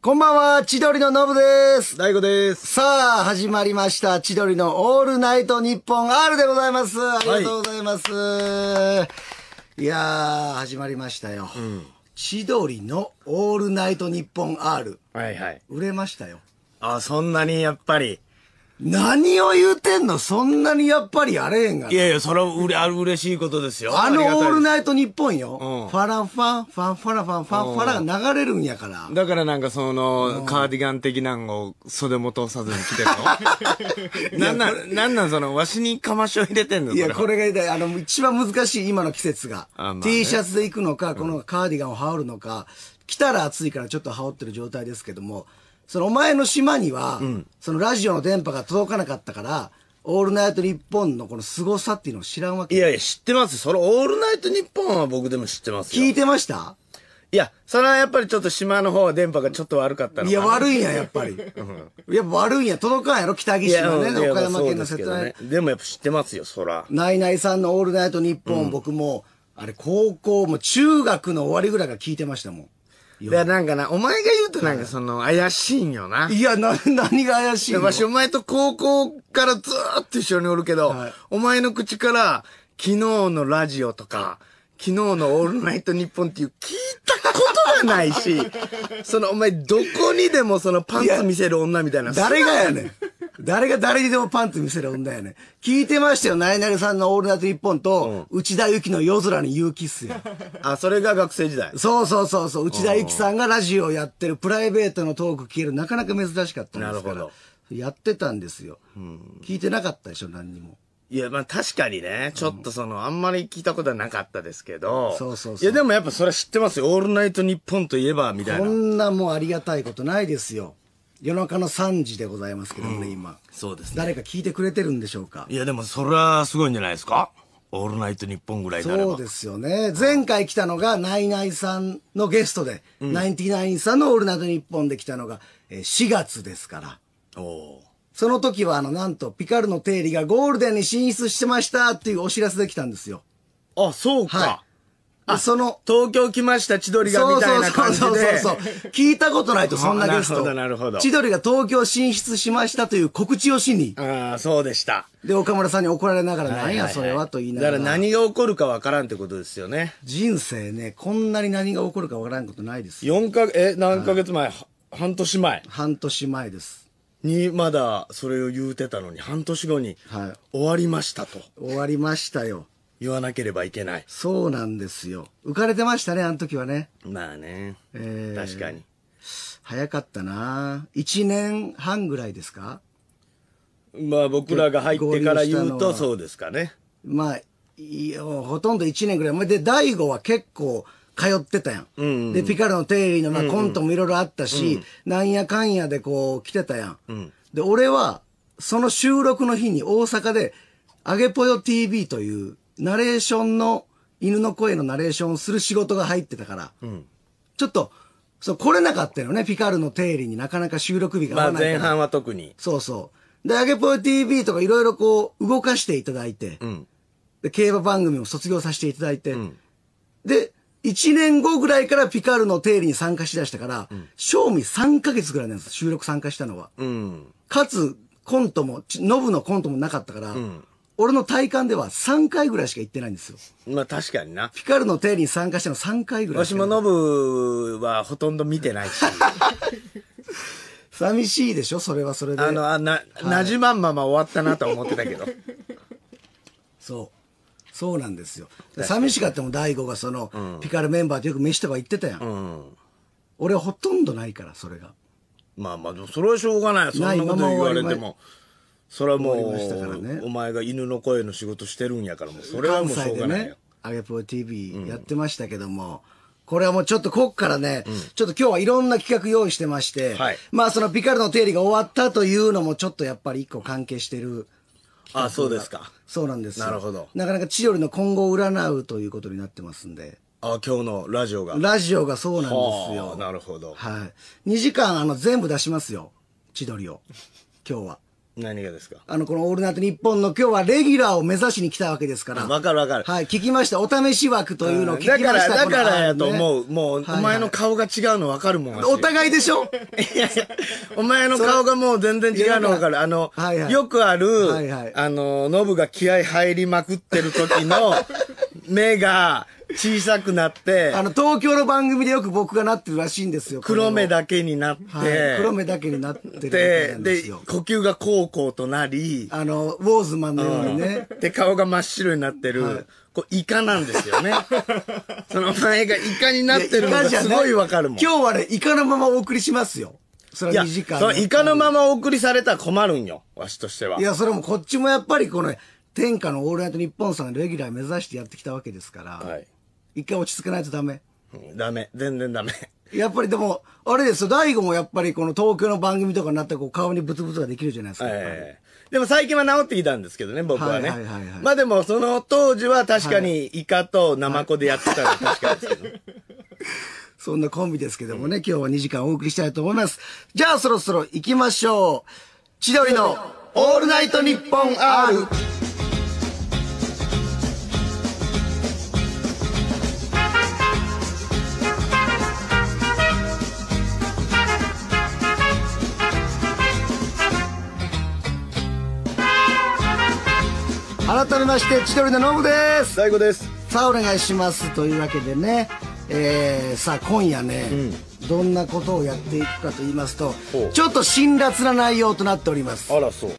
こんばんは、千鳥のノブです。大悟です。さあ、始まりました。千鳥のオールナイト日本 R でございます。ありがとうございます。はい、いやー、始まりましたよ。うん、千鳥のオールナイト日本 R。はいはい。売れましたよ。あ、そんなにやっぱり。何を言うてんのそんなにやっぱりやれへんがいやいや、それはうれ、ある嬉しいことですよ。あのオールナイト日本よ。うん、ファラファン、ファン、ファラファン、ファン、ファラが流れるんやから。だからなんかその、カーディガン的なんを袖も通さずに着てるの なんなん、なんなんその、わしにかましを入れてんのいや、これが、あの、一番難しい今の季節が。まあね、T シャツで行くのか、このカーディガンを羽織るのか、着たら暑いからちょっと羽織ってる状態ですけども、そのお前の島には、そのラジオの電波が届かなかったから、オールナイト日本のこの凄さっていうのを知らんわけいやいや、知ってます。そのオールナイト日本は僕でも知ってます聞いてましたいや、それはやっぱりちょっと島の方は電波がちょっと悪かったのいや、悪いんや、やっぱり。うん、やっぱ悪いんや。届かんやろ、北岸のね、岡山県の説明内、ね。でもやっぱ知ってますよ、そら。ナイナイさんのオールナイト日本、うん、僕も、あれ、高校、も中学の終わりぐらいから聞いてましたもん。いや、なんかな、お前が言うとなんかその、怪しいんよな。いや、な、何が怪しいのわし、お前と高校からずーっと一緒におるけど、はいお前の口から、昨日のラジオとか、昨日のオールナイトニッポンっていう聞いたことがないし、そのお前どこにでもそのパンツ見せる女みたいな。誰がやねん。誰が誰にでもパンツ見せる女やね聞いてましたよ、ナイナルさんのオールナイト一本と、内田有紀の夜空に勇気っすよ。あ、それが学生時代。そうそうそうそう、内田有紀さんがラジオをやってる、プライベートのトーク消える、なかなか珍しかったんですから。なるほど。やってたんですよ。聞いてなかったでしょ、何にも。いや、まあ確かにね、ちょっとその、うん、あんまり聞いたことはなかったですけど。そうそうそう。いや、でもやっぱそれは知ってますよ。オールナイト日本といえば、みたいな。こんなもうありがたいことないですよ。夜中の3時でございますけどもね、うん、今。そうです、ね、誰か聞いてくれてるんでしょうか。いや、でもそれはすごいんじゃないですか。オールナイト日本ぐらいであればそうですよね。前回来たのが、ナイナイさんのゲストで、ナインティナインさんのオールナイト日本で来たのが、え4月ですから。おその時は、あの、なんと、ピカルの定理がゴールデンに進出してましたっていうお知らせで来たんですよ。あ、そうか。はいあ、その、東京来ました、千鳥がみたいな感じで。そうそうそうそう。聞いたことないと、そんなゲスト。なるほど、なるほど。千鳥が東京進出しましたという告知をしに。ああ、そうでした。で、岡村さんに怒られながら、なんやそれはと言いながら。だから何が起こるかわからんってことですよね。人生ね、こんなに何が起こるかわからんことないです。4か、え、何ヶ月前、半年前。半年前です。にまだそれを言うてたのに半年後に、はい、終わりましたと終わりましたよ言わなければいけない。そうなんですよ。浮かれてましたね、あの時はね。まあね。えー、確かに。早かったな1年半ぐらいですかまあ僕らが入ってから言うとそうですかね。まあ、ほとんど1年ぐらい。で、大悟は結構通ってたやん。うんうん、で、ピカルの定理の、まあ、コントもいろいろあったし、うんうん、なんやかんやでこう来てたやん。うん、で、俺は、その収録の日に大阪で、あげぽよ TV というナレーションの、犬の声のナレーションをする仕事が入ってたから、うん、ちょっと、そう、来れなかったよね、ピカルの定理になかなか収録日が合わないから。まあ前半は特に。そうそう。で、アげポー TV とかいろいろこう、動かしていただいて、うん、で、競馬番組も卒業させていただいて、うん、で、1年後ぐらいからピカルの定理に参加しだしたから、賞、うん、味3ヶ月ぐらいなんです、収録参加したのは。うん、かつ、コントも、ノブのコントもなかったから、うん、俺の体感では3回ぐらいしか行ってないんですよ。まあ確かにな。ピカルの定理に参加したの3回ぐらいわしもノブはほとんど見てないし。寂しいでしょそれはそれで。あの、あな、なじまんまま終わったなと思ってたけど。そう。そうなんですよ。寂しかったもん、大悟がその、うん、ピカルメンバーとよく飯とか行ってたやん。うん、俺はほとんどないから、それが。まあまあ、それはしょうがない。そんなこと言われても。それはもう、ね、お前が犬の声の仕事してるんやからもうそれはもうしょうがないよ、ね、アゲ TV やってましたけども、うん、これはもうちょっとこっからね、うん、ちょっと今日はいろんな企画用意してまして、はい、まあそのピカルの定理が終わったというのもちょっとやっぱり一個関係してるああそうですかそうなんですなるほどなかなか千鳥の今後を占うということになってますんであ今日のラジオがラジオがそうなんですよなるほどはい2時間あの全部出しますよ千鳥を今日は何がですかあの、このオールナイト日本の今日はレギュラーを目指しに来たわけですから。わかるわかる。はい、聞きました。お試し枠というのを聞きました。だから、だからやと思う。もう、お前の顔が違うのわかるもん。お互いでしょいやいや、お前の顔がもう全然違うのわかる。あの、よくある、あの、ノブが気合入りまくってる時の目が、小さくなって。あの、東京の番組でよく僕がなってるらしいんですよ。黒目だけになって。はい、黒目だけになってるで。で、呼吸がこうこうとなり。あの、ウォーズマンのようにね。で、顔が真っ白になってる。はいこう、イカなんですよね。その前がイカになってるのがすごいわかるもん。今日はね、イカのままお送りしますよ。それは2時間。イカのままお送りされたら困るんよ。わしとしては。いや、それもこっちもやっぱりこの、天下のオールナイト日本さんレギュラー目指してやってきたわけですから。はい。一回落ち着かないとダメ。ダメ。全然ダメ。やっぱりでも、あれですよ、大悟もやっぱりこの東京の番組とかになったらこう顔にブツブツができるじゃないですか。ええ。でも最近は治ってきたんですけどね、僕はね。はいはいはいはい、まあでもその当時は確かにイカとナマコでやってたら確かですけど。はいはい、そんなコンビですけどもね、今日は2時間お送りしたいと思います。じゃあそろそろ行きましょう。千鳥のオールナイトニッポン R。改めまして千鳥のノブです大悟ですさあお願いしますというわけでねえー、さあ今夜ね、うん、どんなことをやっていくかと言いますとちょっと辛辣な内容となっておりますあらそう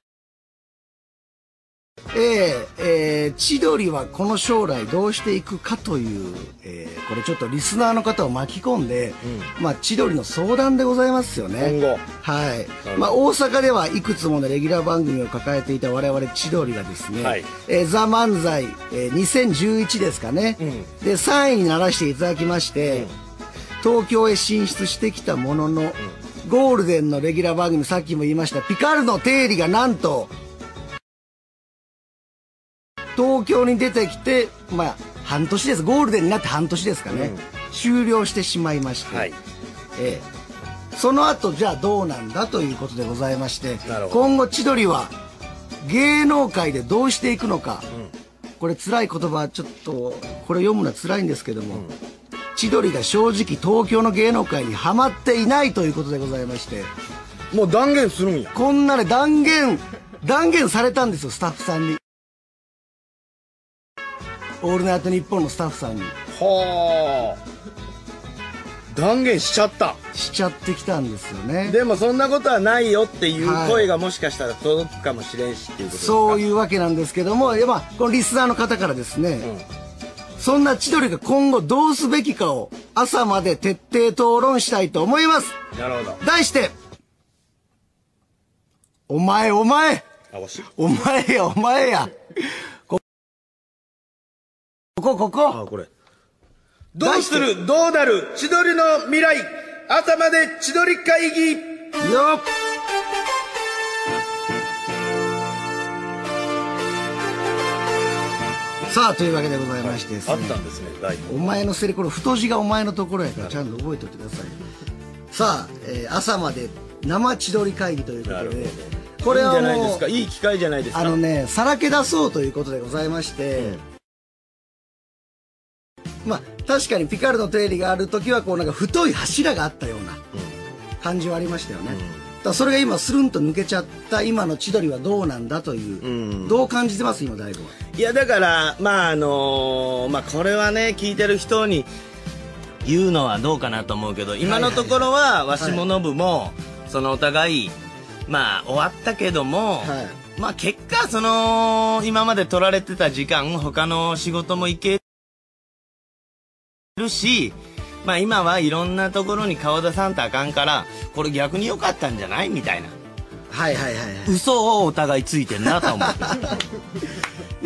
えー、えー、千鳥はこの将来どうしていくかという、えー、これちょっとリスナーの方を巻き込んで、うん、まあ、千鳥の相談でございますよね今後はい、まあ、大阪ではいくつものレギュラー番組を抱えていた我々千鳥がですね「はい、えー、ザ漫才、えー、2011ですかね、うん、で3位にならしていただきまして、うん、東京へ進出してきたものの、ゴールデンのレギュラー番組さっきも言いました「ピカルの定理」がなんと「東京に出てきて、まあ、半年ですゴールデンになって半年ですかね、うん、終了してしまいまして、はい、ええ、その後じゃあどうなんだということでございまして今後千鳥は芸能界でどうしていくのか、うん、これ辛い言葉ちょっとこれ読むのは辛いんですけども、うん、千鳥が正直東京の芸能界にはまっていないということでございましてもう断言するんやこんなね断言断言されたんですよスタッフさんに。「オールナイトニッポン」のスタッフさんにはあ断言しちゃったしちゃってきたんですよねでもそんなことはないよっていう声がもしかしたら届くかもしれんしっていうことですか、そういうわけなんですけども、やっぱこのリスナーの方からですね、うん、そんな千鳥が今後どうすべきかを朝まで徹底討論したいと思いますなるほど題してお前お前お前やお前やここここあこれどうするどうなる千鳥の未来朝まで千鳥会議よっさあというわけでございまして、ねあったんですねお前のセリコれ太字がお前のところやからちゃんと覚えておいてくださいさあ、えー、朝まで生千鳥会議ということでこれはもういい機会じゃないですかあのねさらけ出そうということでございまして、うんまあ、確かにピカルの定理がある時はこうなんか太い柱があったような感じはありましたよね、うん、だそれが今スルンと抜けちゃった今の千鳥はどうなんだという、うん、どう感じてます今大悟はいやだからまああのー、まあこれはね聞いてる人に言うのはどうかなと思うけど今のところはわしもノブも、はい、そのお互いまあ終わったけども、はいまあ結果、その、今まで取られてた時間、他の仕事も行けるし、まあ今はいろんなところに顔出さんとあかんから、これ逆に良かったんじゃないみたいな。はいはいはい、はい。嘘をお互いついてんなと思って。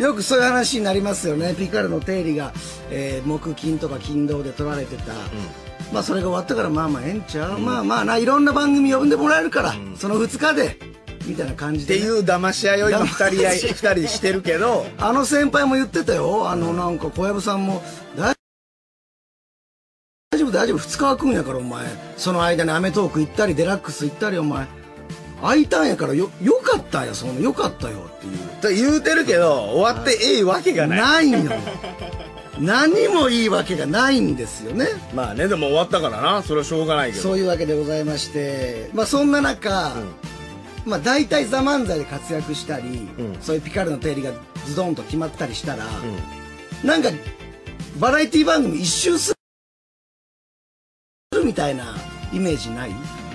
よくそういう話になりますよね。ピカルの定理が、えー、木金とか金銅で取られてた。うんまあそれが終わったからまあまあええんちゃう、うん、まあまあないろんな番組呼んでもらえるから、うん、その2日でみたいな感じで、ね、っていう騙し合いを今2人 ,2 人してるけどあの先輩も言ってたよあのなんか小籔さんも大大丈夫2日空くんやからお前その間に『アメトーーク』行ったり『デラックス』行ったりお前空いたんやからよよかったよそのよかったよっていうと言うてるけど終わってええわけがないないのよ何もいいわけがないんですよねまあねでも終わったからなそれはしょうがないけどそういうわけでございましてまあそんな中、うん、まあ大体「ザ・漫才」で活躍したり、うん、そういうピカルの定理がズドンと決まったりしたら、うん、なんかバラエティ番組一周する みたいなイメージない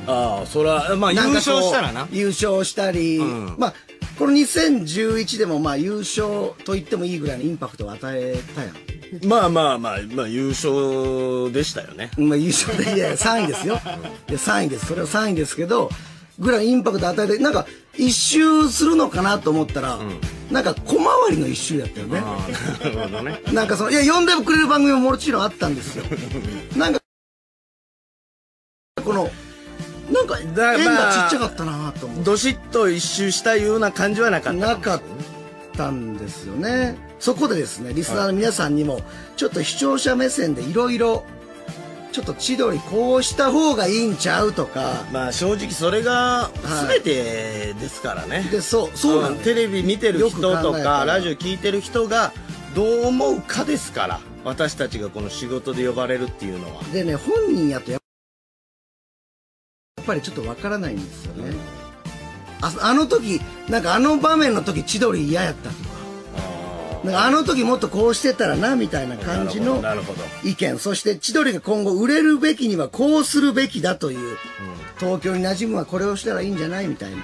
ああそれはまあ優勝したらな優勝したり、うん、まあこの2011でもまあ優勝と言ってもいいぐらいのインパクトを与えたやんまあまあまあ、まあ、優勝でしたよね、まあ、優勝でいや3位ですよいや3位ですそれは3位ですけどぐらいインパクト与えてなんか一周するのかなと思ったら、うん、なんか小回りの一周やったよねなるほどねなんかそのいや呼んでくれる番組ももちろんあったんですよなんかこのなんか縁がちっちゃかったなと思って、まあ、どしっと一周したような感じはなかったなかったんですよねそこでですねリスナーの皆さんにも、ちょっと視聴者目線でいろいろちょっと千鳥こうした方がいいんちゃうとかまあ正直それが全てですからね、はい、でそうそうなん、テレビ見てる人とかラジオ聞いてる人がどう思うかですから私たちがこの仕事で呼ばれるっていうのはでね本人やとぱりちょっとわからないんですよね、ああの時なんかあの場面の時千鳥嫌やったとかなんかあの時もっとこうしてたらなみたいな感じの意見そして千鳥が今後売れるべきにはこうするべきだという、東京に馴染むはこれをしたらいいんじゃないみたいな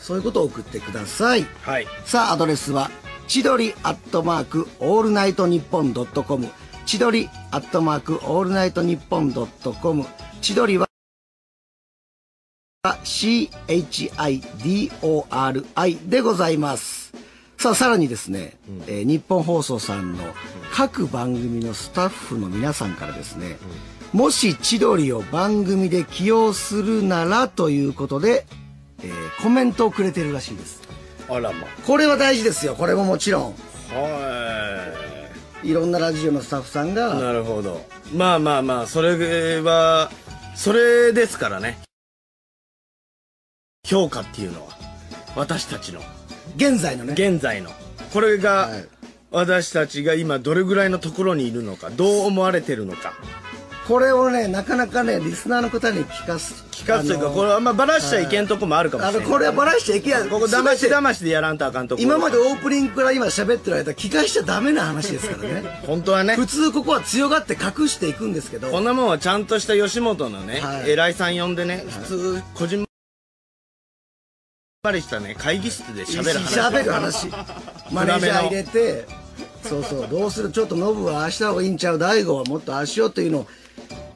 そういうことを送ってください、はい、さあアドレスは千鳥アットマークオールナイトニッポンドットコム千鳥アットマークオールナイトニッポンドットコム千鳥は CHIDORI でございます。さあ、さらにですね、うん、えー、日本放送さんの各番組のスタッフの皆さんからですね、うん、もし千鳥を番組で起用するならということで、えー、コメントをくれてるらしいです。あらま。これは大事ですよ、これももちろん。はい。いろんなラジオのスタッフさんが。なるほど。まあまあまあ、それは、それですからね。評価っていうのは私たちの現在のね現在のこれが私たちが今どれぐらいのところにいるのかどう思われてるのかこれをねなかなかねリスナーの方に聞かす聞かすというかこれあんまばらしちゃいけんとこもあるかもしあれのないこれはバラしちゃいけないここだましだましでやらんとあかんとこ今までオープニングから今喋ってる間聞かしちゃダメな話ですからね 本当はね普通ここは強がって隠していくんですけどこんなもんはちゃんとした吉本のね、はい偉いさん呼んでね、普通個人ぱりしたね会議室で喋る話喋る話マネージャー入れてそうそうどうするちょっとノブはあ日した方がいいんちゃう大悟はもっとああしようというのを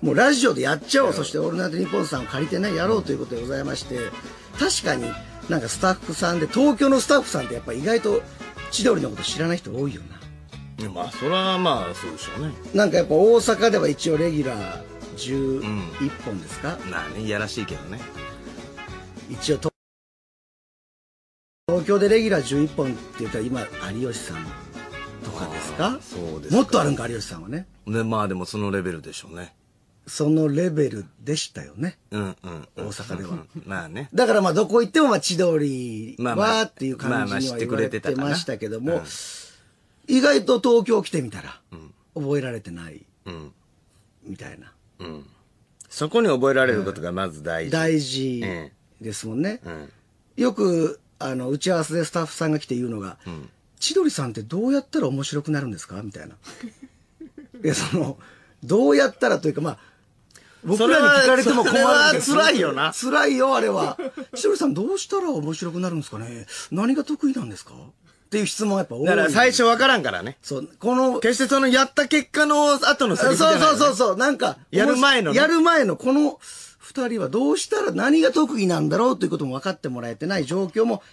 もうラジオでやっちゃおうそして「オールナイトニッポン」さんを借りてねやろうということでございまして確かになんかスタッフさんで東京のスタッフさんってやっぱ意外と千鳥のこと知らない人多いよなまあそれはまあそうでしょうねなんかやっぱ大阪では一応レギュラー11本ですか、うん、まあねいやらしいけどね一応東京でレギュラー11本って言ったら今有吉さんとかですかそうですもっとあるんか有吉さんはねねまあでもそのレベルでしょうねそのレベルでしたよね、うんうん、うん、大阪では、まあねだからまあどこ行ってもまあ千鳥はっていう感じにはてくれてましたけども、まあまあうん、意外と東京来てみたら覚えられてない、うん、みたいな、うん、そこに覚えられることがまず大事、大事ですもんね、よくあの、打ち合わせでスタッフさんが来て言うのが、うん、千鳥さんってどうやったら面白くなるんですかみたいな。で、その、どうやったらというか、まあ、僕らに聞かれても困るんです辛いよな。辛いよ、あれは。千鳥さんどうしたら面白くなるんですかね何が得意なんですかっていう質問やっぱ多い。だから最初わからんからね。そう。この、決してそのやった結果の後のセリフじゃない、ね、そうそうそうそう。なんか、やる前の、ね、やる前のこの、二人はどうしたら何が特技なんだろうということも分かってもらえてない状況も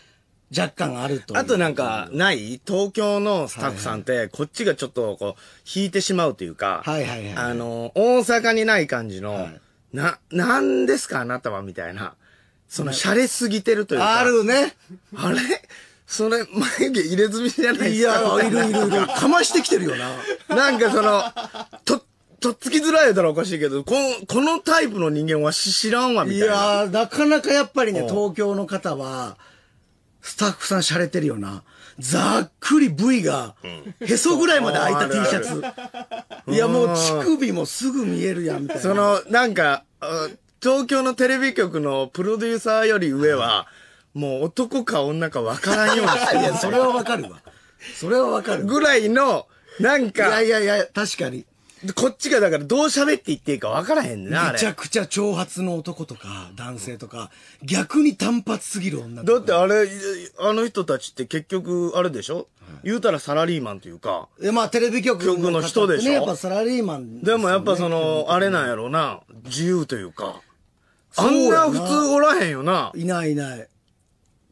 若干あるとあとなんか、ない東京のスタッフさんって、こっちがちょっとこう、引いてしまうというか、はいはいはい、あの、大阪にない感じの、はい、な、なんですかあなたはみたいな。その、洒落すぎてるというか。あるね。あれそれ、眉毛入れ墨じゃないですかいや、いるいるいる。かましてきてるよな。なんかその、とっとっつきづらいだらおかしいけど、この、このタイプの人間は知らんわ、みたいな。いやー、なかなかやっぱりね、東京の方は、スタッフさん洒落てるよな。ざっくり V が、へそぐらいまで開いた T シャツ。いや、もう乳首もすぐ見えるやん、みたいな。その、なんか、東京のテレビ局のプロデューサーより上は、もう男か女か分からんようにしてる。いや、それは分かるわ。それは分かる。ぐらいの、なんか。いやいやいや、確かに。こっちがだからどう喋って言っていいか分からへんねな、めちゃくちゃ長髪の男とか、男性とか、逆に単発すぎる女だってあれ、あの人たちって結局、あれでしょ、言うたらサラリーマンというか。えまあ、テレビ局局の人でしょやっぱサラリーマンでもやっぱその、あれなんやろな、自由というか。あんな普通おらへんよな。いないいない。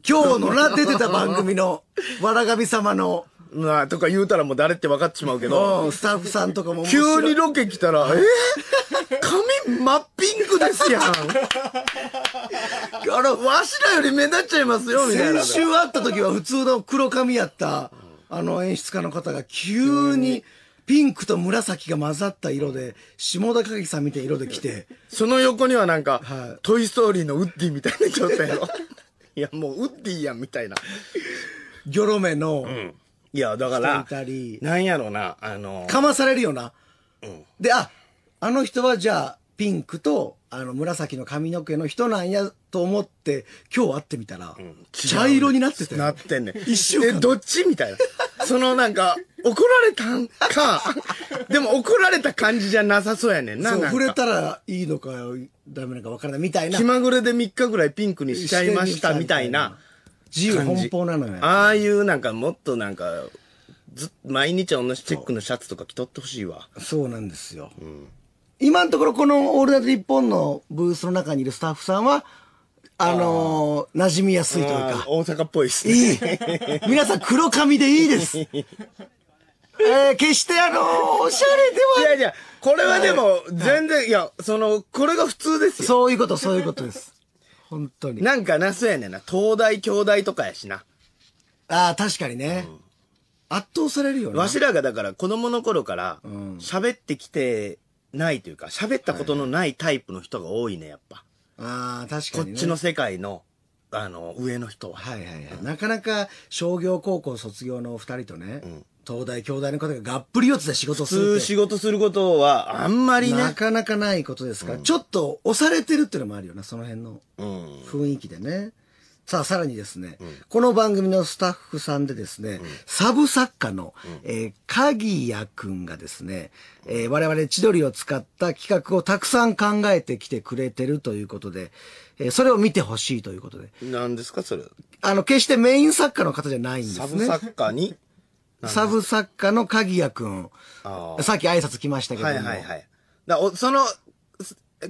今日のな、出てた番組の、わらがみ様のなあとか言うたらもう誰って分かってしまうけど、スタッフさんとかも急にロケ来たら、えー、髪真っピンクですやん。あの、わしらより目立っちゃいますよ、みたいな。先週会った時は普通の黒髪やった、あの演出家の方が急に、ピンクと紫が混ざった色で、下田景さんみたいな色で来て。その横にはなんか、はい、トイストーリーのウッディみたいな人だの。いや、もうウッディやんみたいな。ギョロ目の、うんいや、だから、なんやろな、あの、かまされるよな。で、あ、あの人はじゃあ、ピンクと、あの、紫の髪の毛の人なんやと思って、今日会ってみたら、茶色になってて。なってんねん。一瞬。で、え、どっちみたいな。そのなんか、怒られたんか。でも怒られた感じじゃなさそうやねんな。そうなんか触れたらいいのかダメなのか分からないみたいな気まぐれで3日ぐらいピンクにしちゃいましたみたいな。自由奔放なのよ。ああいうなんかもっとなんか、ず毎日同じチェックのシャツとか着とってほしいわ。そうなんですよ。うん、今のところこの「オールナイトニッポン」のブースの中にいるスタッフさんは、あのー、馴染みやすいというか。大阪っぽいっすね。いい。皆さん黒髪でいいです。えー、決してあのー、おしゃれでは。いやいや、これはでも、全然、はい、いや、その、これが普通ですよ。そういうこと、そういうことです。本当に。なんかな、そうやねんな。東大、京大とかやしな。ああ、確かにね。うん圧倒されるよね。わしらがだから子供の頃から喋ってきてないというか、喋ったことのないタイプの人が多いね、やっぱ。ああ、確かに、ね、こっちの世界の、あの、上の人は。はいはいはい。なかなか商業高校卒業の二人とね、うん、東大、京大の方ががっぷり四つで仕事する。普通仕事することはあんまりね。なかなかないことですから、うん、ちょっと押されてるっていうのもあるよな、その辺の雰囲気でね。うん、さあ、さらにですね、うん、この番組のスタッフさんでですね、サブ作家の、えー、鍵谷くんがですね、えー、我々千鳥を使った企画をたくさん考えてきてくれてるということで、えー、それを見てほしいということで。何ですか、それ。あの、決してメイン作家の方じゃないんですね。サブ作家にサブ作家の鍵谷くん。さっき挨拶来ましたけども。はいはいはい。だその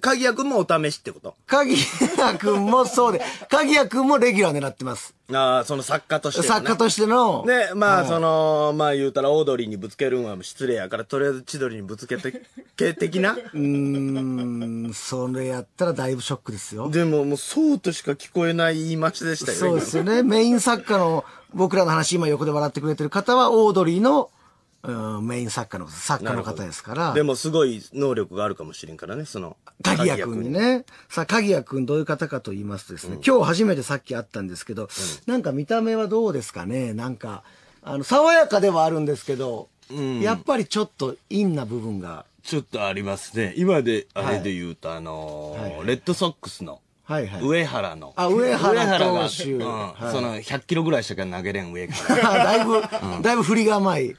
鍵谷くんもお試しってこと鍵谷くんもそうで、鍵谷くんもレギュラー狙ってます。ああ、その作家として、ね、作家としての。ね、まあ、その、まあ言うたら、オードリーにぶつけるんは失礼やから、とりあえず千鳥にぶつけて、け 的なうーん、それやったらだいぶショックですよ。でも、もう、そうとしか聞こえない言い待ちでしたよね。そうですよね。メイン作家の僕らの話、今横で笑ってくれてる方は、オードリーのうん、メイン作家の、作家の方ですから。でもすごい能力があるかもしれんからね、その。鍵谷君にね。さあ、鍵谷君どういう方かと言いますとですね、うん、今日初めてさっき会ったんですけど、うん、なんか見た目はどうですかねなんか、あの、爽やかではあるんですけど、うん、やっぱりちょっと陰な部分が。ちょっとありますね。今で、あれで言うと、はい、あのーはいはい、レッドソックスの。はいはい。上原の。あ、上原投手。うん、はい、その、100キロぐらいしか投げれん上から。だいぶ、だいぶ振りが甘い。うん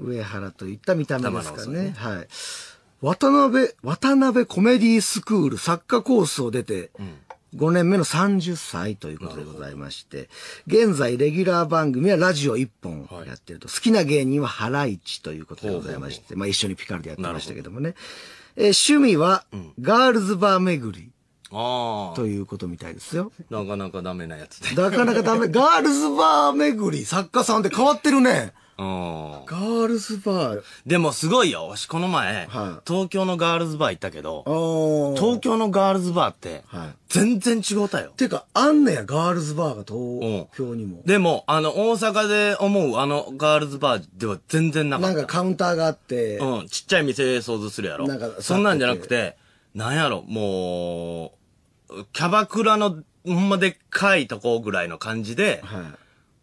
上原といった見た目ですかね。ねはい。渡辺、渡辺コメディスクール作家コースを出て、5年目の30歳ということでございまして、現在レギュラー番組はラジオ1本やってると、はい、好きな芸人はハライチということでございまして、まあ一緒にピカルでやってましたけどもね。えー、趣味は、ガールズバー巡り。ああ。ということみたいですよ。なかなかダメなやつで。なかなかダメ。ガールズバー巡り、作家さんって変わってるね。ガールズバー。でもすごいよ。わしこの前、はい東京のガールズバー行ったけど、東京のガールズバーって全然違うたよ。てか、あんねや、ガールズバーが東京にも。でも、あの、大阪で思うあのガールズバーでは全然なかなんかカウンターがあって、うん、ちっちゃい店想像するやろなんか。そんなんじゃなくて、なんやろ、もう、キャバクラの、ほんまでっかいとこぐらいの感じで、は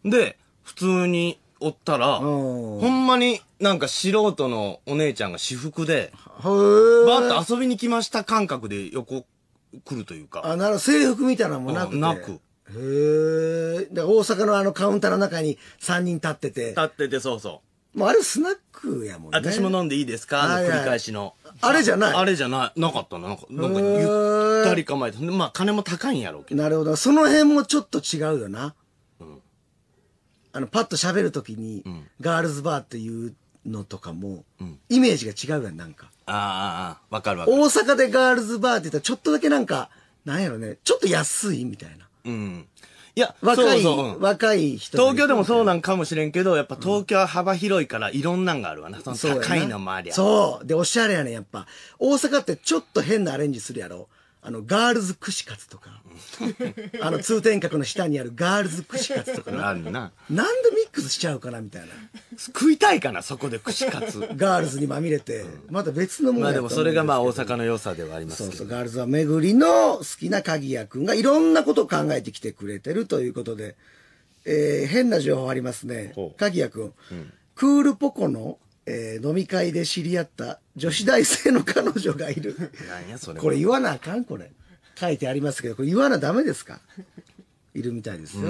い。で、普通におったら、ほんまになんか素人のお姉ちゃんが私服で、バーッと遊びに来ました感覚で横来るというか。あ、なるほど。制服みたいなのもなくて。なく。へえ。で、大阪のあのカウンターの中に3人立ってて。立ってて、そうそう。もうあれスナックやもんね。私も飲んでいいですかあの繰り返しの。あれじゃないあれじゃない。なかったな。なんか、なんかゆったり構えて。まあ金も高いんやろうけど。なるほど。その辺もちょっと違うよな。あのパッと喋るときに、ガールズバーっていうのとかも、イメージが違うやんなんかあああわかるわかる大阪でガールズバーって言ったらちょっとだけなんかなんやろねちょっと安いみたいなうんいや、若い、そうそううん、若い人東京でもそうなんかもしれんけど、やっぱ東京は幅広いからいろんなんがあるわな。その高いのもありゃ。そう。で、おしゃれやねやっぱ。大阪ってちょっと変なアレンジするやろ。あのガールズ串カツとかあの通天閣の下にあるガールズ串カツとかなんななんでミックスしちゃうかなみたいな食いたいかなそこで串カツガールズにまみれて、また別のものまあでもそれがまあ大阪の良さではありますそうそうガールズは巡りの好きな鍵谷君がいろんなことを考えてきてくれてるということで、えー、変な情報ありますね鍵谷君、うん、クールポコのえー、飲み会で知り合った女子大生の彼女がいる。何やそれ。これ言わなあかんこれ。書いてありますけど、これ言わなダメですかいるみたいですよ。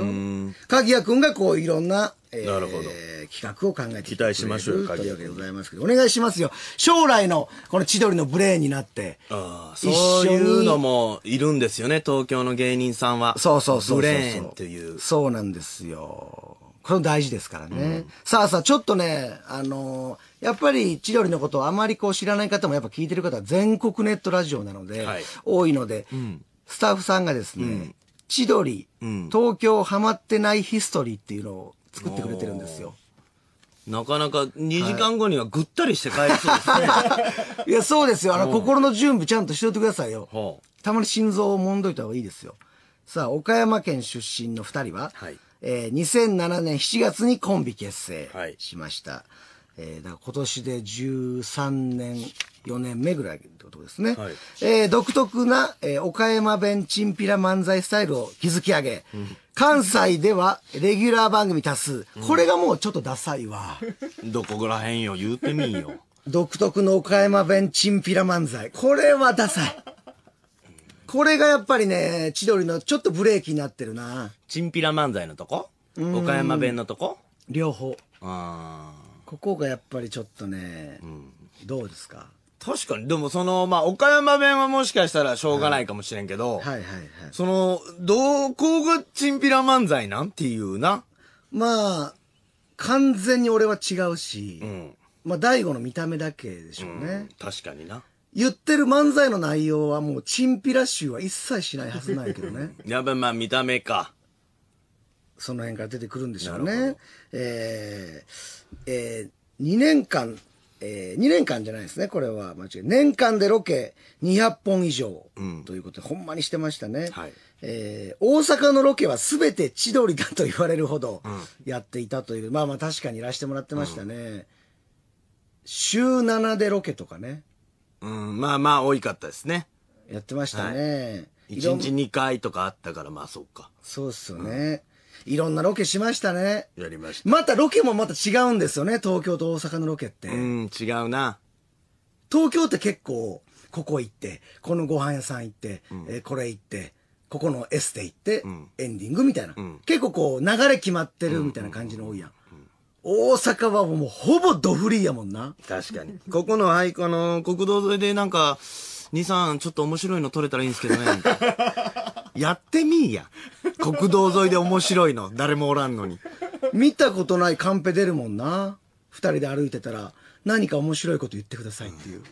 鍵谷君がこういろんな、えー、なるほど企画を考えて期待しましょうよ、というわけでございますけど、お願いしますよ。将来のこの千鳥のブレーンになって、あそういうのもいるんですよね、東京の芸人さんは。そうそうそうそう。ブレーンという。そうなんですよ。これも大事ですからね。うん、さあさあ、ちょっとね、あのーやっぱり千鳥のことをあまりこう知らない方もやっぱ聞いてる方は全国ネットラジオなので、はい、多いので、うん、スタッフさんがですね、うん、千鳥、うん、東京ハマってないヒストリーっていうのを作ってくれてるんですよ。なかなか2時間後にはぐったりして帰りそうですね。はい、いや、そうですよ。あの、心の準備ちゃんとしといてくださいよ。たまに心臓をもんどいた方がいいですよ。さあ、岡山県出身の2人は、はい、えー、2007年7月にコンビ結成しました。はいえー、だから今年で13年、4年目ぐらいってことですね。はい、えー、独特な、えー、岡山弁チンピラ漫才スタイルを築き上げ、うん、関西ではレギュラー番組多数。これがもうちょっとダサいわ。どこらへんよ、言うてみんよ。独特の岡山弁チンピラ漫才。これはダサい。これがやっぱりね、千鳥のちょっとブレーキになってるな。チンピラ漫才のとこ岡山弁のとこ両方。ああ。ここがやっぱりちょっとね、うん、どうですか確かに、でもその、まあ、岡山弁はもしかしたらしょうがないかもしれんけど、はい、はいはいはいその、どこがチンピラ漫才なんていうな。まあ、完全に俺は違うし、うん、まあ、大悟の見た目だけでしょうね。うん、確かにな。言ってる漫才の内容はもう、チンピラ集は一切しないはずないけどね。やばまあ、見た目か。その辺から出てくるんでしょうね。えーえー、2年間、えー、2年間じゃないですね、これは間違い。年間でロケ200本以上ということで、うん、ほんまにしてましたね。はい、えー、大阪のロケは全て千鳥だと言われるほどやっていたという、うん、まあまあ確かにいらしてもらってましたね。うん、週7でロケとかね。うん、まあまあ多かったですね。やってましたね。はい、1日2回とかあったから、まあそうか。そうっすよね。うんいろんなロケしましたね。やりました。またロケもまた違うんですよね、東京と大阪のロケって。うん、違うな。東京って結構、ここ行って、このご飯屋さん行って、うん、えこれ行って、ここのエステ行って、うん、エンディングみたいな、うん、結構こう、流れ決まってるみたいな感じの多いやん。大阪はもうほぼドフリーやもんな。確かに。ここの、はい、あの、国道沿いでなんか、兄さん、ちょっと面白いの撮れたらいいんですけどね。やってみいや。国道沿いで面白いの。誰もおらんのに。見たことないカンペ出るもんな。二人で歩いてたら。何か面白いこと言ってくださいっていう。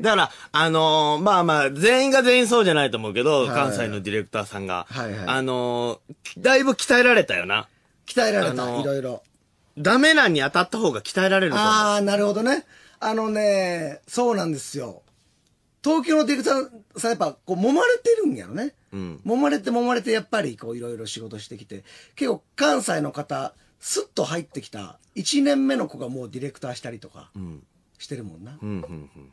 だから、あのー、まあまあ、全員が全員そうじゃないと思うけど、はい、関西のディレクターさんが。はいはい、あのー、だいぶ鍛えられたよな。鍛えられた、いろいろ。ダメなんに当たった方が鍛えられると思う。ああ、なるほどね。あのね、そうなんですよ。東京のディレクターさんやっぱこう揉まれてるんやろね、うん、揉まれて揉まれてやっぱりこういろいろ仕事してきて結構関西の方スッと入ってきた1年目の子がもうディレクターしたりとかしてるもんな、うんうんうんうん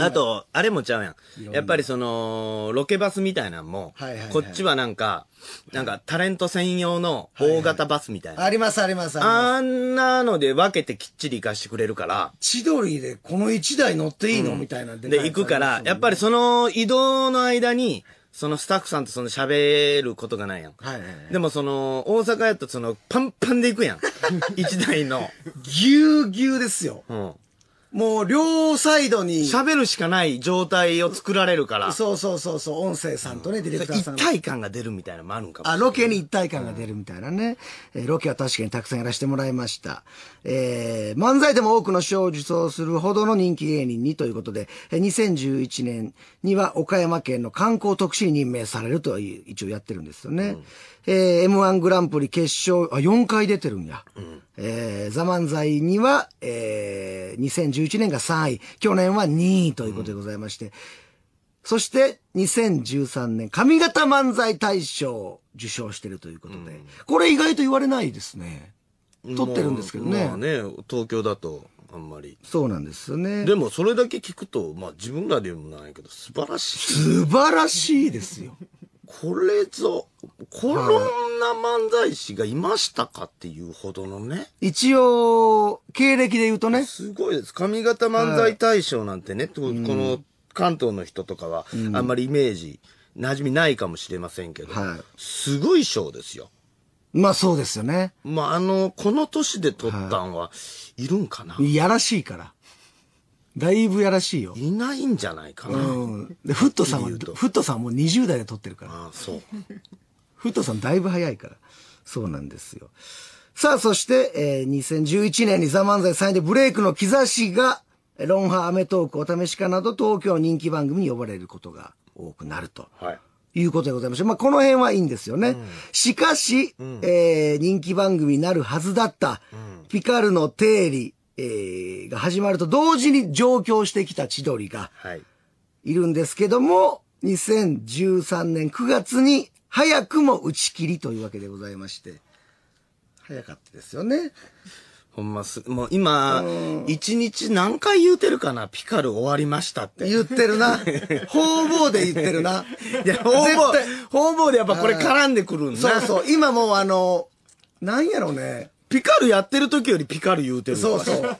あと、あれもちゃうやん。やっぱりその、ロケバスみたいなんも、こっちはなんか、なんかタレント専用の大型バスみたいな。ありますありますあんなので分けてきっちり行かしてくれるから。千鳥でこの1台乗っていいの、みたいなで、行くから、やっぱりその移動の間に、そのスタッフさんとその喋ることがないやん。はいでもその、大阪やとその、パンパンで行くやん。1 台の。ぎゅうぎゅうですよ。うん。もう両サイドに。喋るしかない状態を作られるから。そうそうそうそう、音声さんとね、ディレクターさん。一体感が出るみたいなのもあるんかもあ、ロケに一体感が出るみたいなね。うん、えー、ロケは確かにたくさんやらせてもらいました。えー、漫才でも多くの賞を受賞するほどの人気芸人にということで、2011年には岡山県の観光特使に任命されるという、一応やってるんですよね。うんえー、M1 グランプリ決勝、あ、4回出てるんや。うん、えー、ザ・漫才には、えー、2011年が3位、去年は2位ということでございまして、うん、そして、2013年、上方漫才大賞を受賞してるということで、うん、これ意外と言われないですね。撮ってるんですけどね。まあね、東京だと。あんまりそうなんですよねでもそれだけ聞くとまあ自分らでもないけど素晴らしい素晴らしいですよこれぞ、こんな漫才師がいましたかっていうほどのね。一応、経歴で言うとね。すごいです。上方漫才大賞なんてね、はい、この関東の人とかは、あんまりイメージ、馴染みないかもしれませんけど、はい、すごい賞ですよ。まあそうですよね。まああの、この年で撮ったんは、いるんかな、はい、いやらしいから。だいぶやらしいよ。いないんじゃないかな。うん。で、フットさんは、フットさんもう20代で撮ってるから。ああ、そう。フットさんだいぶ早いから。そうなんですよ。さあ、そして、えー、2011年にザ・漫才3位でブレイクの兆しが、ロンハーアメトーク、お試しかなど東京人気番組に呼ばれることが多くなると。はい。いうことでございまして、まあ、この辺はいいんですよね。うん、しかし、うん、えー、人気番組になるはずだった、うん、ピカルの定理、えー、が始まると同時に上京してきた千鳥が、はいいるんですけども、2013年9月に早くも打ち切りというわけでございまして、早かったですよね。ほんます、もう今、一日何回言うてるかな、ピカル終わりましたって。言ってるな。方々で言ってるな。いや、方々、方々でやっぱこれ絡んでくるんだ。そうそう、今もうあの、なんやろうね。ピカルやってる時よりピカル言うてるそうそう。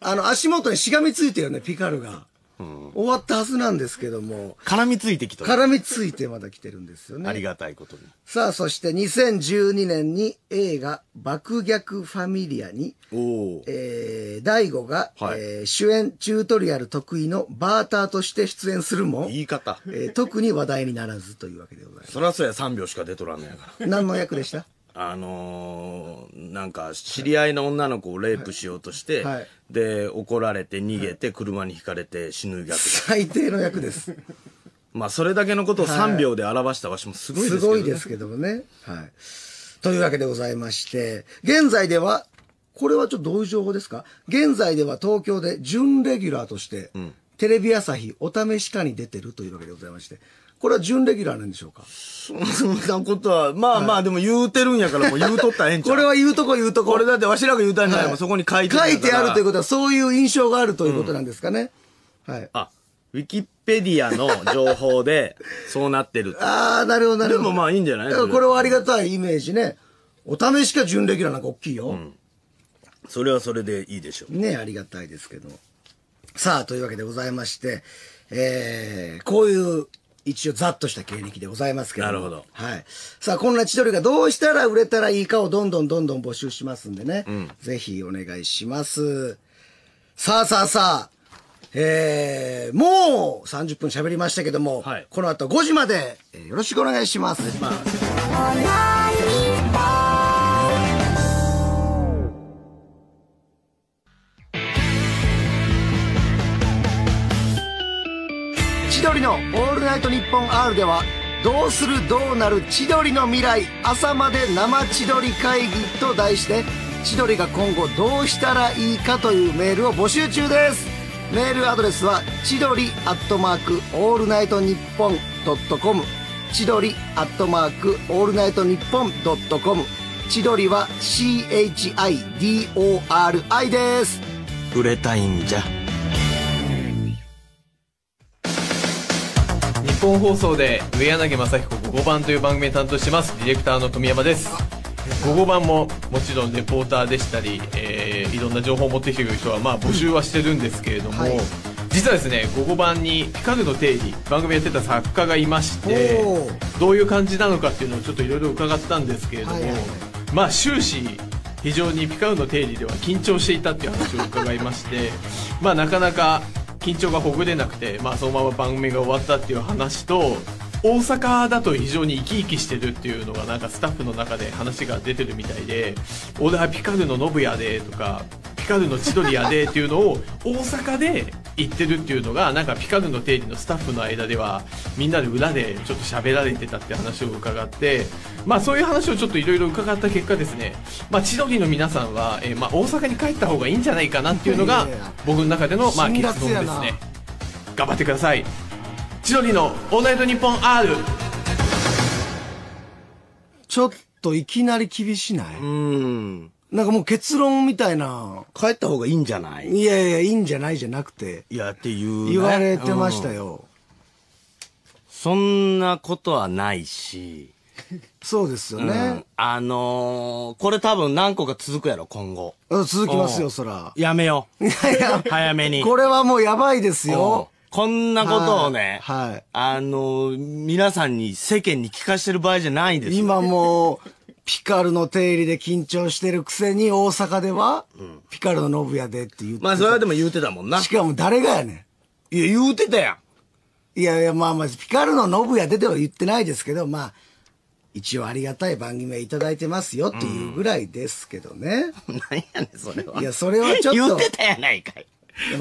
あの、足元にしがみついてるよね、ピカルが。うん、終わったはずなんですけども。絡みついてきた。絡みついてまだ来てるんですよね。ありがたいことに。さあ、そして2012年に映画、爆逆ファミリアに、おえー、大悟が、はい、えー、主演チュートリアル得意のバーターとして出演するも、言い方。えー、特に話題にならずというわけでございます。そらそや3秒しか出とらんのやから。何の役でしたあのー、なんか知り合いの女の子をレイプしようとして、はいはい、で怒られて逃げて車にひかれて死ぬ役最低の役です まあそれだけのことを3秒で表したわしもすごいですけど、ね、すごいですけどもね、はい、というわけでございまして現在ではこれはちょっとどういう情報ですか現在では東京で準レギュラーとして、うん、テレビ朝日お試し課に出てるというわけでございましてこれは準レギュラーなんでしょうかそんなことは、まあまあ、でも言うてるんやから、もう言うとったらええんちゃうこれは言うとこ言うとこ。これだってわしらが言うたんじゃないもん、そこに書いてある。書いてあるということは、そういう印象があるということなんですかね。うん、はい。あ、ウィキペディアの情報で、そうなってる ああ、なるほど、なるほど。でもまあいいんじゃないだからこれはありがたいイメージね。お試しか準レギュラーなんか大きいよ。うん、それはそれでいいでしょう。ねありがたいですけど。さあ、というわけでございまして、えー、こういう一応ざっとした経歴でございますけど。なるほど。はい。さあ、こんな千鳥がどうしたら売れたらいいかをどんどんどんどん募集しますんでね。うん、ぜひお願いします。さあさあさあ、えー、もう30分喋りましたけども、はい、この後5時まで、えー、よろしくお願いします。鳥の「オールナイトニッポン R」では「どうするどうなる千鳥の未来朝まで生千鳥会議」と題して千鳥が今後どうしたらいいかというメールを募集中ですメールアドレスは千鳥アットマークオールナイトニッポンドットコム千鳥アットマークオールナイトニッポンドットコム千鳥は CHIDORI です売れたいんじゃ本放送で上柳正彦「午後版」という番組を担当してますディレクターの富山です午後版ももちろんレポーターでしたり、えー、いろんな情報を持ってきてくる人はまあ募集はしてるんですけれども、はい、実はですね午後版に「ピルの定理」番組やってた作家がいましてどういう感じなのかっていうのをちょっといろいろ伺ったんですけれども、はいはい、まあ終始非常にピカウの定理では緊張していたっていう話を伺いましてまあなかなか緊張がほぐれなくて、まあ、そのまま番組が終わったっていう話と大阪だと非常に生き生きしてるっていうのがなんかスタッフの中で話が出てるみたいで「俺はピカルのノブやで」とか「ピカルの千鳥やで」っていうのを大阪で言ってるっていうのがなんかピカルの定理のスタッフの間ではみんなで裏でちょっと喋られてたって話を伺ってまあそういう話をちょっといろいろ伺った結果ですねまあ千鳥の皆さんは、えまあ大阪に帰った方がいいんじゃないかなっていうのが僕の中でのまあ結論ですね頑張ってください千鳥の「オーナイトニッポン R」ちょっといきなり厳しないうんなんかもう結論みたいな。帰った方がいいんじゃないいやいや、いいんじゃないじゃなくて。いや、っていう、ね、言われてましたよ、うん、そんなことはないし。そうですよね。うん、あのー、これ多分何個か続くやろ、今後。続きますよ、そら。やめよう。いやいや。早めに。これはもうやばいですよ。こんなことをね、はい、はい、あのー、皆さんに、世間に聞かしてる場合じゃないです今もう、ピカルの定理で緊張してるくせに大阪では、ピカルのノブやでって言ってまあそれはでも言うてたもんな。しかも誰がやねん。いや、言うてたやん。いやいや、まあまあ、ピカルのノブやででは言ってないですけど、まあ、一応ありがたい番組はいただいてますよっていうぐらいですけどね。な、んやねん、それは。いや、それはちょっと。言ってたやないかい。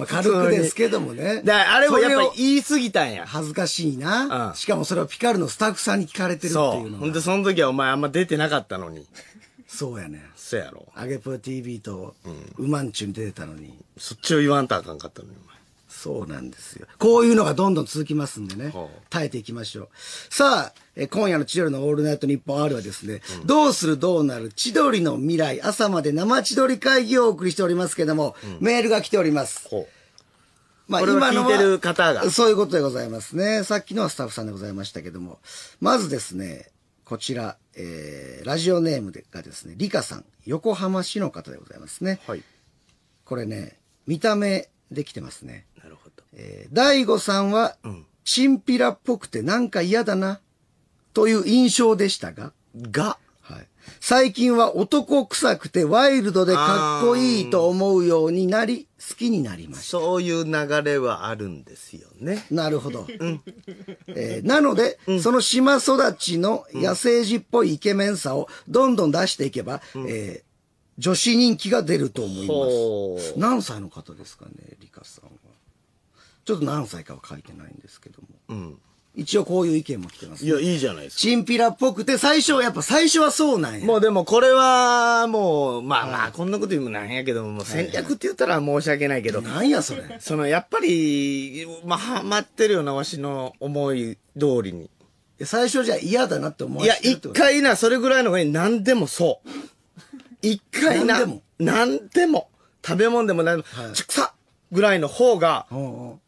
軽くですけどもね。だあれもやっぱ言い過ぎたんや。恥ずかしいな、うん、しかもそれをピカルのスタッフさんに聞かれてるっていうの。ほんで、その時はお前あんま出てなかったのに。そうやね。そうやろ。アゲプロ TV と、うマんチュに出てたのに、そっちを言わんとあかんかったのに、お前。そうなんですよ。こういうのがどんどん続きますんでね。耐えていきましょう。さあ、え今夜の千鳥のオールナイトニッポン R はですね、うん、どうするどうなる千鳥の未来朝まで生千鳥会議をお送りしておりますけども、うん、メールが来ております。まあ、今のてる方が。そういうことでございますね。さっきのはスタッフさんでございましたけども。まずですね、こちら、えー、ラジオネームがですね、リカさん、横浜市の方でございますね。はい。これね、見た目できてますね。なるほど。えー、大悟さんは、チンピラっぽくてなんか嫌だな。という印象でしたが、が、はい、最近は男臭くてワイルドでかっこいいと思うようになり、好きになりました。そういう流れはあるんですよね。なるほど。うん、えー、なので、うん、その島育ちの野生児っぽいイケメンさをどんどん出していけば、うん、えー、女子人気が出ると思います。何歳の方ですかね、リカさんは。ちょっと何歳かは書いてないんですけども。うん一応こういう意見も来てます、ね、いや、いいじゃないですか。チンピラっぽくて、最初、やっぱ最初はそうなんや。もうでもこれは、もう、まあまあ、こんなこと言うのなんやけども、う戦略って言ったら申し訳ないけど。なんやそれ。その、やっぱり、まあ、ハマってるようなわしの思い通りに。最初じゃ嫌だなって思わいや、一回な、それぐらいの上に何でもそう。一回な、何でも。何でも。食べ物でも何でも、はい、ちくさぐらいの方が、おうおう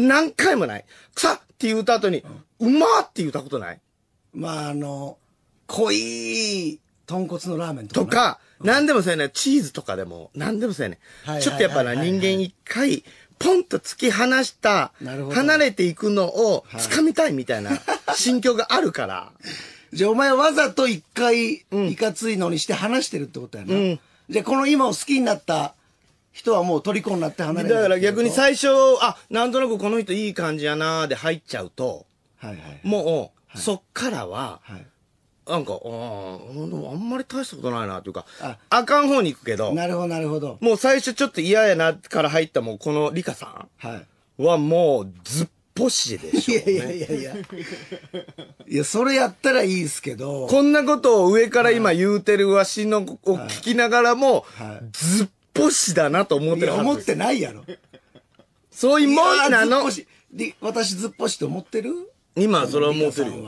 何回もない。くって言うた後に、うまって言うたことないまあ、あの、濃い、豚骨のラーメンとか、ね。とか、何でもそうやね、ん、チーズとかでも、何でもそうやね、い、ちょっとやっぱな、人間一回、ポンと突き放した、離れていくのを掴みたいみたいな 心境があるから。じゃあお前わざと一回、いかついのにして話してるってことやな。うん、じゃあこの今を好きになった人はもう虜になって離れる。だから逆に最初、あ、なんとなくこの人いい感じやなーで入っちゃうと、はいはいはい、もう、そっからは、はい、なんか、ああんまり大したことないなというか、あかん方に行くけど、なるほどなるほど。もう最初ちょっと嫌やなから入ったもうこのリカさんはい、はもうずっぽしでしょ、ね、いやいやいやいや。いや、それやったらいいですけど。こんなことを上から今言うてるわしのを聞きながらも、はいはい、ずっプシだなと思ってるはず思ってないやろ。そういうもんなの。私ずっぽしって思ってる今それは思ってるよん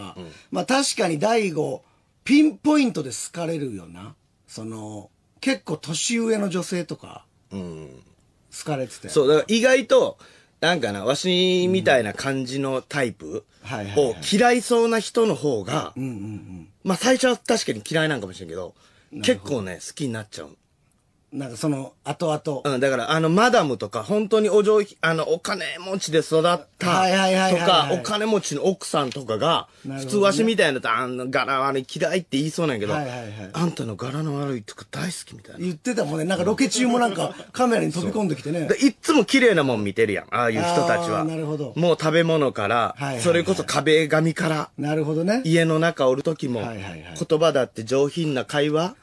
まあ確かに大悟、ピンポイントで好かれるよな。その、結構年上の女性とか、好かれてて。そう、だから意外と、なんかな、わしみたいな感じのタイプはいを嫌いそうな人の方が、まあ最初は確かに嫌いなんかもしれんけど、結構ね、好きになっちゃうなんかその、後々。うん、だから、あの、マダムとか、本当にお上、あの、お金持ちで育った。とか、お金持ちの奥さんとかが、普通わしみたいなと、あの、柄悪い嫌いって言いそうなんやけど、はいはいはい、あんたの柄の悪いとか大好きみたいな。言ってたもんね。なんかロケ中もなんか、カメラに飛び込んできてね。いっつも綺麗なもん見てるやん、ああいう人たちは。なるほど。もう食べ物から、はいはい、それこそ壁紙から。なるほどね。家の中おる時も、はいはいはい、言葉だって上品な会話。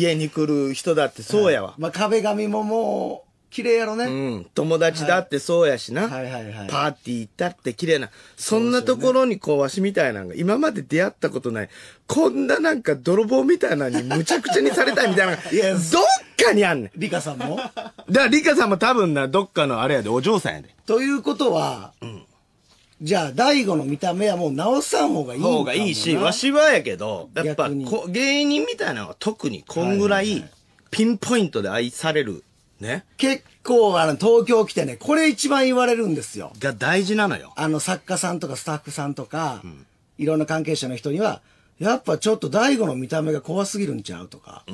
家に来る人だってそうやわ。まあ、壁紙ももう、綺麗やろね。うん。友達だってそうやしな。はい、はい、はいはい。パーティー行ったって綺麗な。そんなところにこう、わしみたいなのが、今まで出会ったことない、こんななんか泥棒みたいなのにむちゃくちゃにされたいみたいな いや、どっかにあんねん。リカさんもだからリカさんも多分な、どっかのあれやで、お嬢さんやで。ということは、うん。じゃあ、大悟の見た目はもう直さん方がいい方がいいし、わしはやけど、やっぱこ芸人みたいなのは特にこんぐらいピンポイントで愛される。ね。結構、あの、東京来てね、これ一番言われるんですよ。が大事なのよ。あの、作家さんとかスタッフさんとか、うん、いろんな関係者の人には、やっぱちょっと大悟の見た目が怖すぎるんちゃうとか、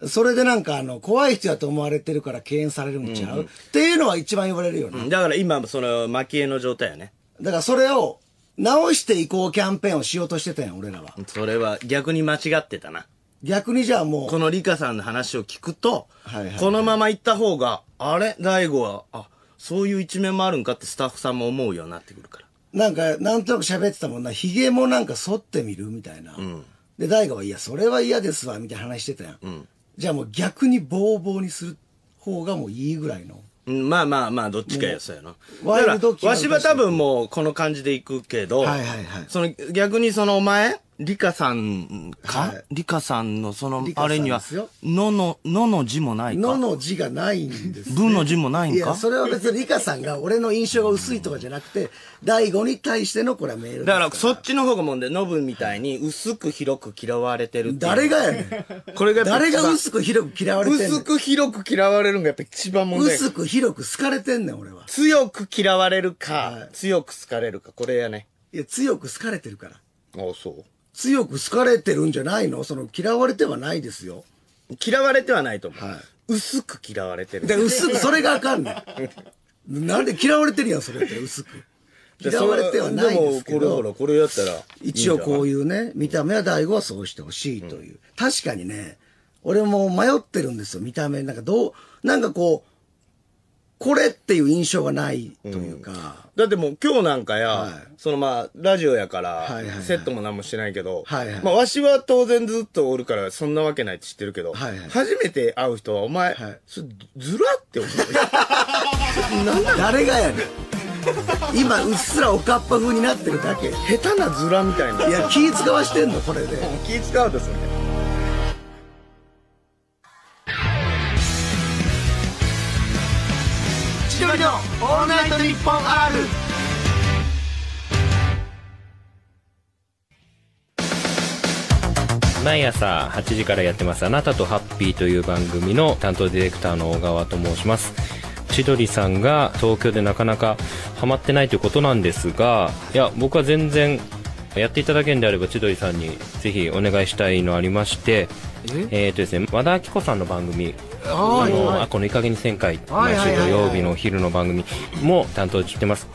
うん、それでなんかあの、怖い人やと思われてるから敬遠されるんちゃう、うんっていうのは一番言われるよね。だから今、その、蒔絵の状態やね。だからそれを直していこうキャンペーンをしようとしてたやん、俺らは。それは逆に間違ってたな。逆にじゃあもう。このリカさんの話を聞くと、はいはいはい、このまま行った方が、あれ大悟は、あ、そういう一面もあるんかってスタッフさんも思うようになってくるから。なんか、なんとなく喋ってたもんな、髭もなんか剃ってみるみたいな。うん、で、大悟は、いや、それは嫌ですわ、みたいな話してたやん。うん、じゃあもう逆にボーボーにする方がもういいぐらいの。まあまあまあ、どっちかや、そうやな。わしは多分もうこの感じで行くけど、はいはいはい。その逆にそのお前、リカさんか、はい、リカさんのその、あれには、のの、のの字もないか。のの字がないんです、ね。文の字もないんかいや、それは別にリカさんが俺の印象が薄いとかじゃなくて、第五に対してのこれはメールだからそっちの方がもんで、ノブみたいに薄く広く嫌われてるて。誰がやねん。これが誰が薄く広く嫌われてんねん。薄く広く嫌われるのがやっぱ一番問題。薄く広く好かれてんねん、俺は。強く嫌われるか、はい、強く好かれるか、これやね。いや、強く好かれてるから。ああ、そう。強く好かれてるんじゃないのその嫌われてはないですよ。嫌われてはないと思う。はい、薄く嫌われてる。で薄く、それがあかんねん。なんで嫌われてるやん、それって薄く。嫌われてはないですけど。でもこれほら、これやったら。一応こういうね、見た目は大悟はそうしてほしいという。うん、確かにね、俺も迷ってるんですよ、見た目。なんかどう、なんかこう、これっていう印象がないというか。うん、だってもう今日なんかや、はい、そのまあ、ラジオやから、セットも何もしてないけど、はいはいはい、まあ、わしは当然ずっとおるから、そんなわけないって知ってるけど、はいはい、初めて会う人は、お前、はい、ずらって思う。誰がやねん。今うっすらおかっぱ風になってるだけ下手なズラみたいないや気使わしてんのこれで 気使うですね千鳥のオールナイトニッポン R 毎朝8時からやってますあなたとハッピーという番組の担当ディレクターの小川と申します千鳥さんが東京でなかなかハマってないということなんですがいや僕は全然やっていただけるんであれば千鳥さんにぜひお願いしたいのありましてえっ、ー、とですね、和田アキ子さんの番組、あの、はい、あこのいい加減に1000回、毎週土曜日のお昼の番組も担当してます。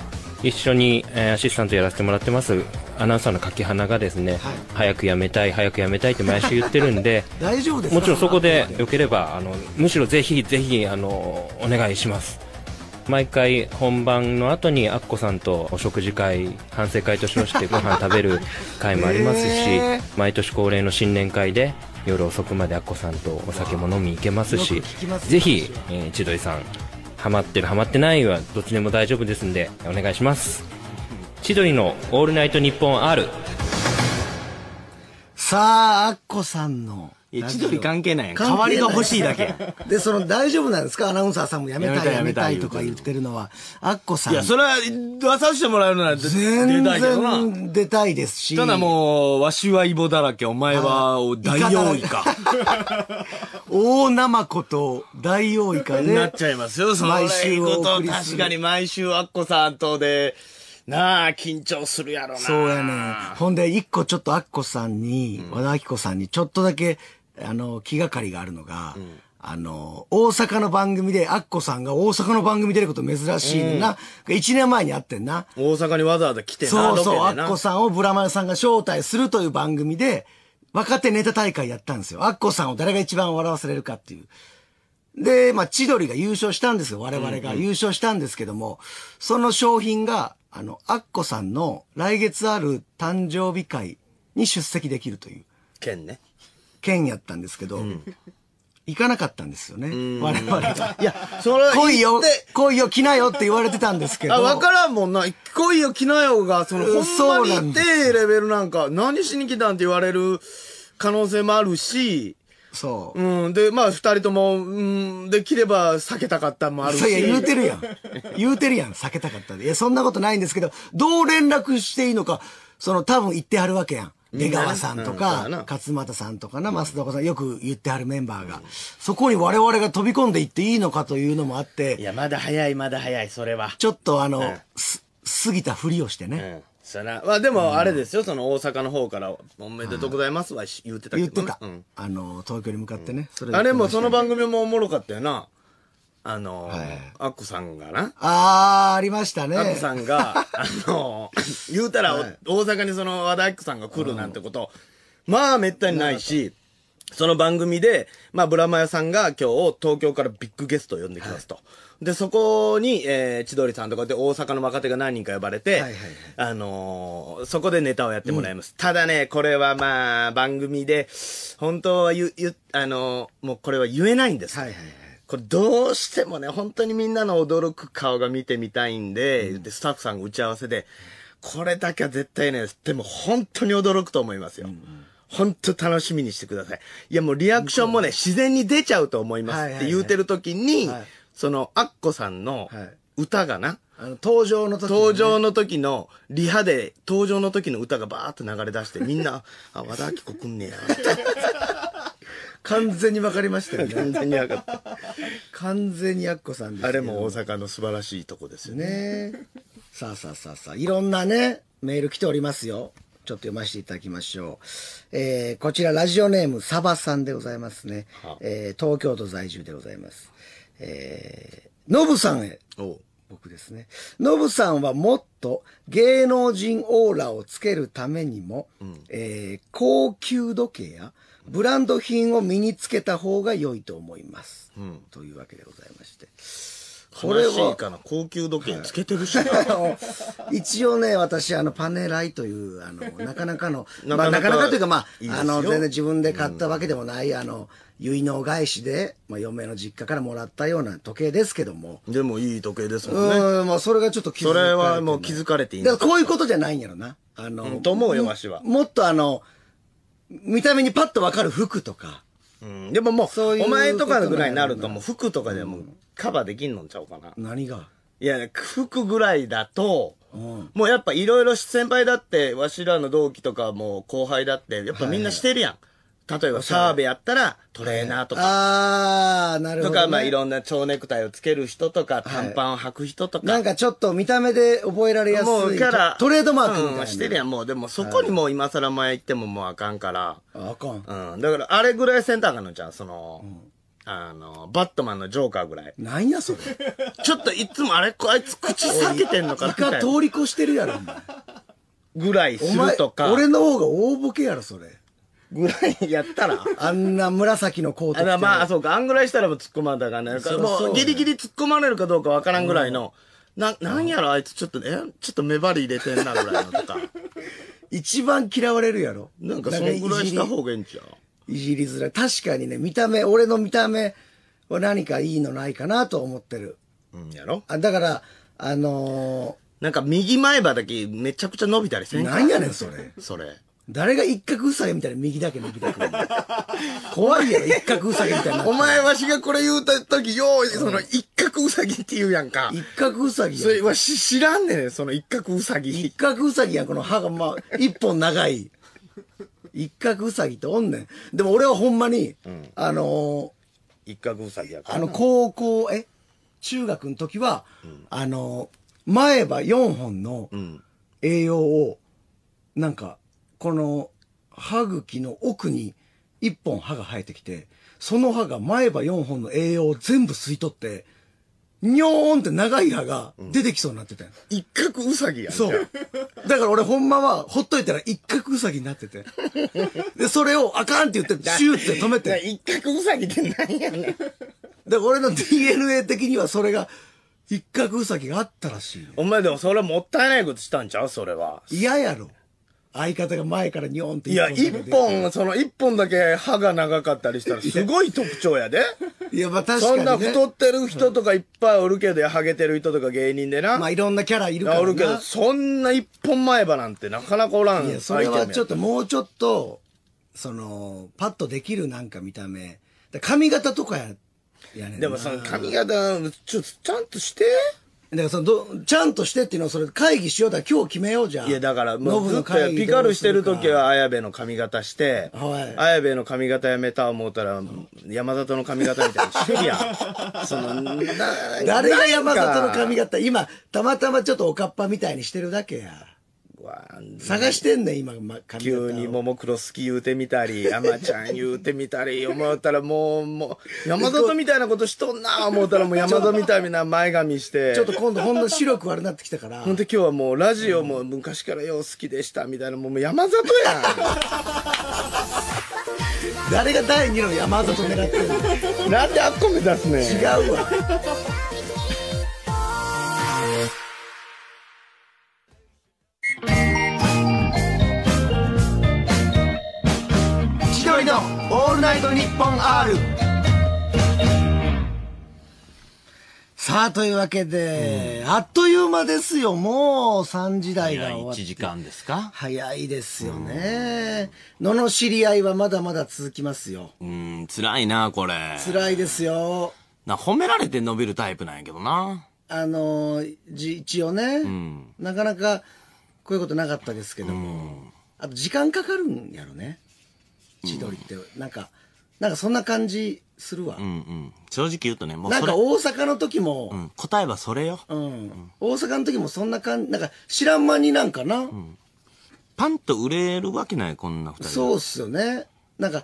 一緒に、えー、アシスタントやらせてもらってますアナウンサーの柿花がですね、はい、早くやめたい早くやめたいって毎週言ってるんで 大丈夫ですもちろんそこでよければあのむしろぜひぜひあのお願いします毎回本番の後にアッコさんとお食事会反省会としましてご飯食べる会もありますし、毎年恒例の新年会で夜遅くまでアッコさんとお酒も飲み行けますしぜひ、えー、千鳥さんハマってるハマってないはどっちでも大丈夫ですんでお願いします千鳥の「オールナイトニッポン R」さあアッコさんの千鳥関係ないやん代わりが欲しいだけで、その大丈夫なんですかアナウンサーさんもやめたい辞やめたいとか言ってるのは、アッコさん。いやそれは出させてもらえるなら出全たいな。ど然出たいですし。ただもうわしはイボだらけお前は大王イカ大生マと大王イカね。なっちゃいますよ、その毎週こおと送りす確かに毎週アッコさんとで、なあ、緊張するやろな。そうやねほんで、一個ちょっとアッコさんに、和田アキ子さんに、ちょっとだけあの、気がかりがあるのが、うん、あの、大阪の番組で、アッコさんが大阪の番組出ること珍しいな。一、うん、年前にあってんな。大阪にわざわざ来てなそうそう、アッコさんをブラマヨさんが招待するという番組で、若手ネタ大会やったんですよ。アッコさんを誰が一番笑わせれるかっていう。で、まあ、千鳥が優勝したんですよ。我々が優勝したんですけども、うんうん、その商品が、あの、アッコさんの来月ある誕生日会に出席できるという。券ね。県やったんですけど、行かなかったんですよね。我々が。いや、それは来いよ、来いよ、来なよって言われてたんですけど。あ、わからんもんな。来いよ、来なよが、その、ほんまにで、レベルなんか、何しに来たんって言われる可能性もあるし、そう。うん。で、まあ、二人とも、うん、できれば避けたかったもあるし。いや、言うてるやん。言うてるやん、避けたかったで。いや、そんなことないんですけど、どう連絡していいのか、その、多分言ってはるわけやん。出川さんとか、勝俣さんとかな、増田さん、よく言ってはるメンバーが、そこに我々が飛び込んでいっていいのかというのもあって、いや、まだ早い、まだ早い、それは。ちょっとあの、す、過ぎたふりをしてね。そな。まあでも、あれですよ、その大阪の方から、おめでとうございますは言ってたけど、言ってた。あの、東京に向かってね。あれもその番組もおもろかったよな。あの、はい、アッコさんがな。ああ、ありましたね。アッコさんが、あの、言うたら、はい、大阪にその和田アッコさんが来るなんてこと、まあ、めったにないし、その番組で、まあ、ブラマヨさんが今日、東京からビッグゲストを呼んできますと。はい、で、そこに、えー、千鳥さんとかで大阪の若手が何人か呼ばれて、はいはいはい、あのー、そこでネタをやってもらいます。うん、ただね、これはまあ、番組で、本当は言、言、あのー、もうこれは言えないんです。はいはいこれどうしてもね、本当にみんなの驚く顔が見てみたいんで、うん、スタッフさんが打ち合わせで、これだけは絶対ね、でも本当に驚くと思いますよ。うん本当楽しみにしてください。いやもうリアクションもね、自然に出ちゃうと思いますって言うてる時に、その、アッコさんの歌がな、あの登場の時の、登場の時の、リハで登場の時の歌がバーっと流れ出して、みんな、あ、和田アキ子くんねや。完全に分かりましたよね。完全に分かった。完全にやっこさんですあれも大阪の素晴らしいとこですよね。ねさあさあさあさあ、いろんなね、メール来ておりますよ。ちょっと読ませていただきましょう。えー、こちらラジオネームサバさんでございますね。はあ、えー、東京都在住でございます。えー、ノブさんへ。僕ですね。ノブさんはもっと芸能人オーラをつけるためにも、うん、えー、高級時計や、ブランド品を身につけた方が良いと思います。うん、というわけでございまして。これは高級時計つけてるし、一応ね私あのパネライというあのなかなかのなかなか,、まあ、なかなかというかまああの全然自分で買ったわけでもない、うん、あの結納返しで、まあ、嫁の実家からもらったような時計ですけどもでもいい時計ですもんねうんまあそれがちょっと気づかれてそれはもう気づかれていいだからこういうことじゃないんやろなあの、うん、と思うよわしはもっとあの、見た目にパッとわかる服とか。うん、でももう、ううお前とかぐらいになるともう服とかでもカバーできんのんちゃうかな。何がいや、服ぐらいだと、うん、もうやっぱいろいろ先輩だって、わしらの同期とかも後輩だって、やっぱみんなしてるやん。はい例えば澤部やったらトレーナーとか。ああ、なるほど、ね、とか、まあいろんな蝶ネクタイをつける人とか、短パンを履く人とか。なんかちょっと見た目で覚えられやすい。もうから、トレードマークみたいな。うん、してるやん、もう。でもそこにもう今更前行ってももうあかんから。あかん。うん。だからあれぐらいセンターかのじゃん、その。うんあの、バットマンのジョーカーぐらい。なんやそれ。ちょっといつもあれ、あいつ口裂けてんのかみな。通り越してるやろ、お前。ぐらいするとか。俺の方が大ボケやろ、それ。ぐらいやったらあんな紫のコート着てあまあ、そうか、あんぐらいしたらもう突っ込まんだからね。そうそうもうギリギリ突っ込まれるかどうかわからんぐらいの、うん、な、なんやろ、あいつちょっと、ねちょっと目張り入れてんなぐらいのとか。一番嫌われるやろ。なんかそのぐらいした方がいいんちゃういじりづらい。確かにね、見た目、俺の見た目は何かいいのないかなと思ってる。うんやろあだから、あのー、なんか右前歯だけめちゃくちゃ伸びたりせんなんやねん、それ。それ。誰が一角うさぎみたいな右だけ伸びたくる 怖いやろ、一角うさぎみたいな。お前わしがこれ言うた時、よう、その一角うさぎって言うやんか。一角うさぎやそれわし知らんねん、その一角うさぎ。一角うさぎやん、この歯がまあ、一本長い。一角うさぎっておんねん。でも俺はほんまに、うん、あのー、一角うさぎやから。あの、高校、え中学の時は、うん、あのー、前歯4本の栄養を、なんか、この歯茎の奥に一本歯が生えてきて、その歯が前歯4本の栄養を全部吸い取って、にょーんって長い歯が出てきそうになってたよ、うん、一角うさぎやん。そう。だから俺ほんまは、ほっといたら一角うさぎになってて。で、それをあかんって言って、シューって止めて。一角うさぎって何やねん。だから俺の DNA 的にはそれが、一角うさぎがあったらしい、お前でもそれもったいないことしたんちゃうそれは。嫌やろ。相方が前からニョンっていや、一本、その一本だけ歯が長かったりしたらすごい特徴やで。いや、まあ確かに、ね、そんな太ってる人とかいっぱいおるけど、ハゲてる人とか芸人でな。まあいろんなキャラいるからな。おるけど、そんな一本前歯なんてなかなかおらん。いや、それはちょっともうちょっと、その、パッとできるなんか見た目。髪型とかや、やねでもその髪型、ちょ、っとちゃんとして。だからそのちゃんとしてっていうのはそれ会議しようだ今日決めようじゃんいやだからもうずっとピカルしてる時は綾部の髪型して、はい、綾部の髪型やめた思うたら山里の髪型みたいにしてるやん その誰が山里の髪型今たまたまちょっとおかっぱみたいにしてるだけや探してんね今、ま、急にももクロ好き言うてみたり 山ちゃん言うてみたり思ったらもうもう山里みたいなことしとんな思ったらもう山里みたいな前髪してちょっと今度ほんの白く悪なってきたからほんで今日はもうラジオも昔からよう好きでしたみたいなもう山里やん誰が第2の山里狙ってるのなんであっこ目指すね違うわりの「オールナイトニッポン R」さあ、というわけで、うん、あっという間ですよ。もう3時台が終わって。1時間ですか早いですよね。のの知り合いはまだまだ続きますよ。うん、辛いな、これ。辛いですよ。な、褒められて伸びるタイプなんやけどな。あの、じ、一応ね、うん、なかなかこういうことなかったですけども、うん、あと時間かかるんやろね。千鳥ってなんか、なんかそんな感じするわ、うんうん正直言うとねもうなんか大阪の時も、うん、答えはそれよ、うん大阪の時もそんな感じなんか知らん間になんかな、パンと売れるわけないこんな二人そうっすよねなんか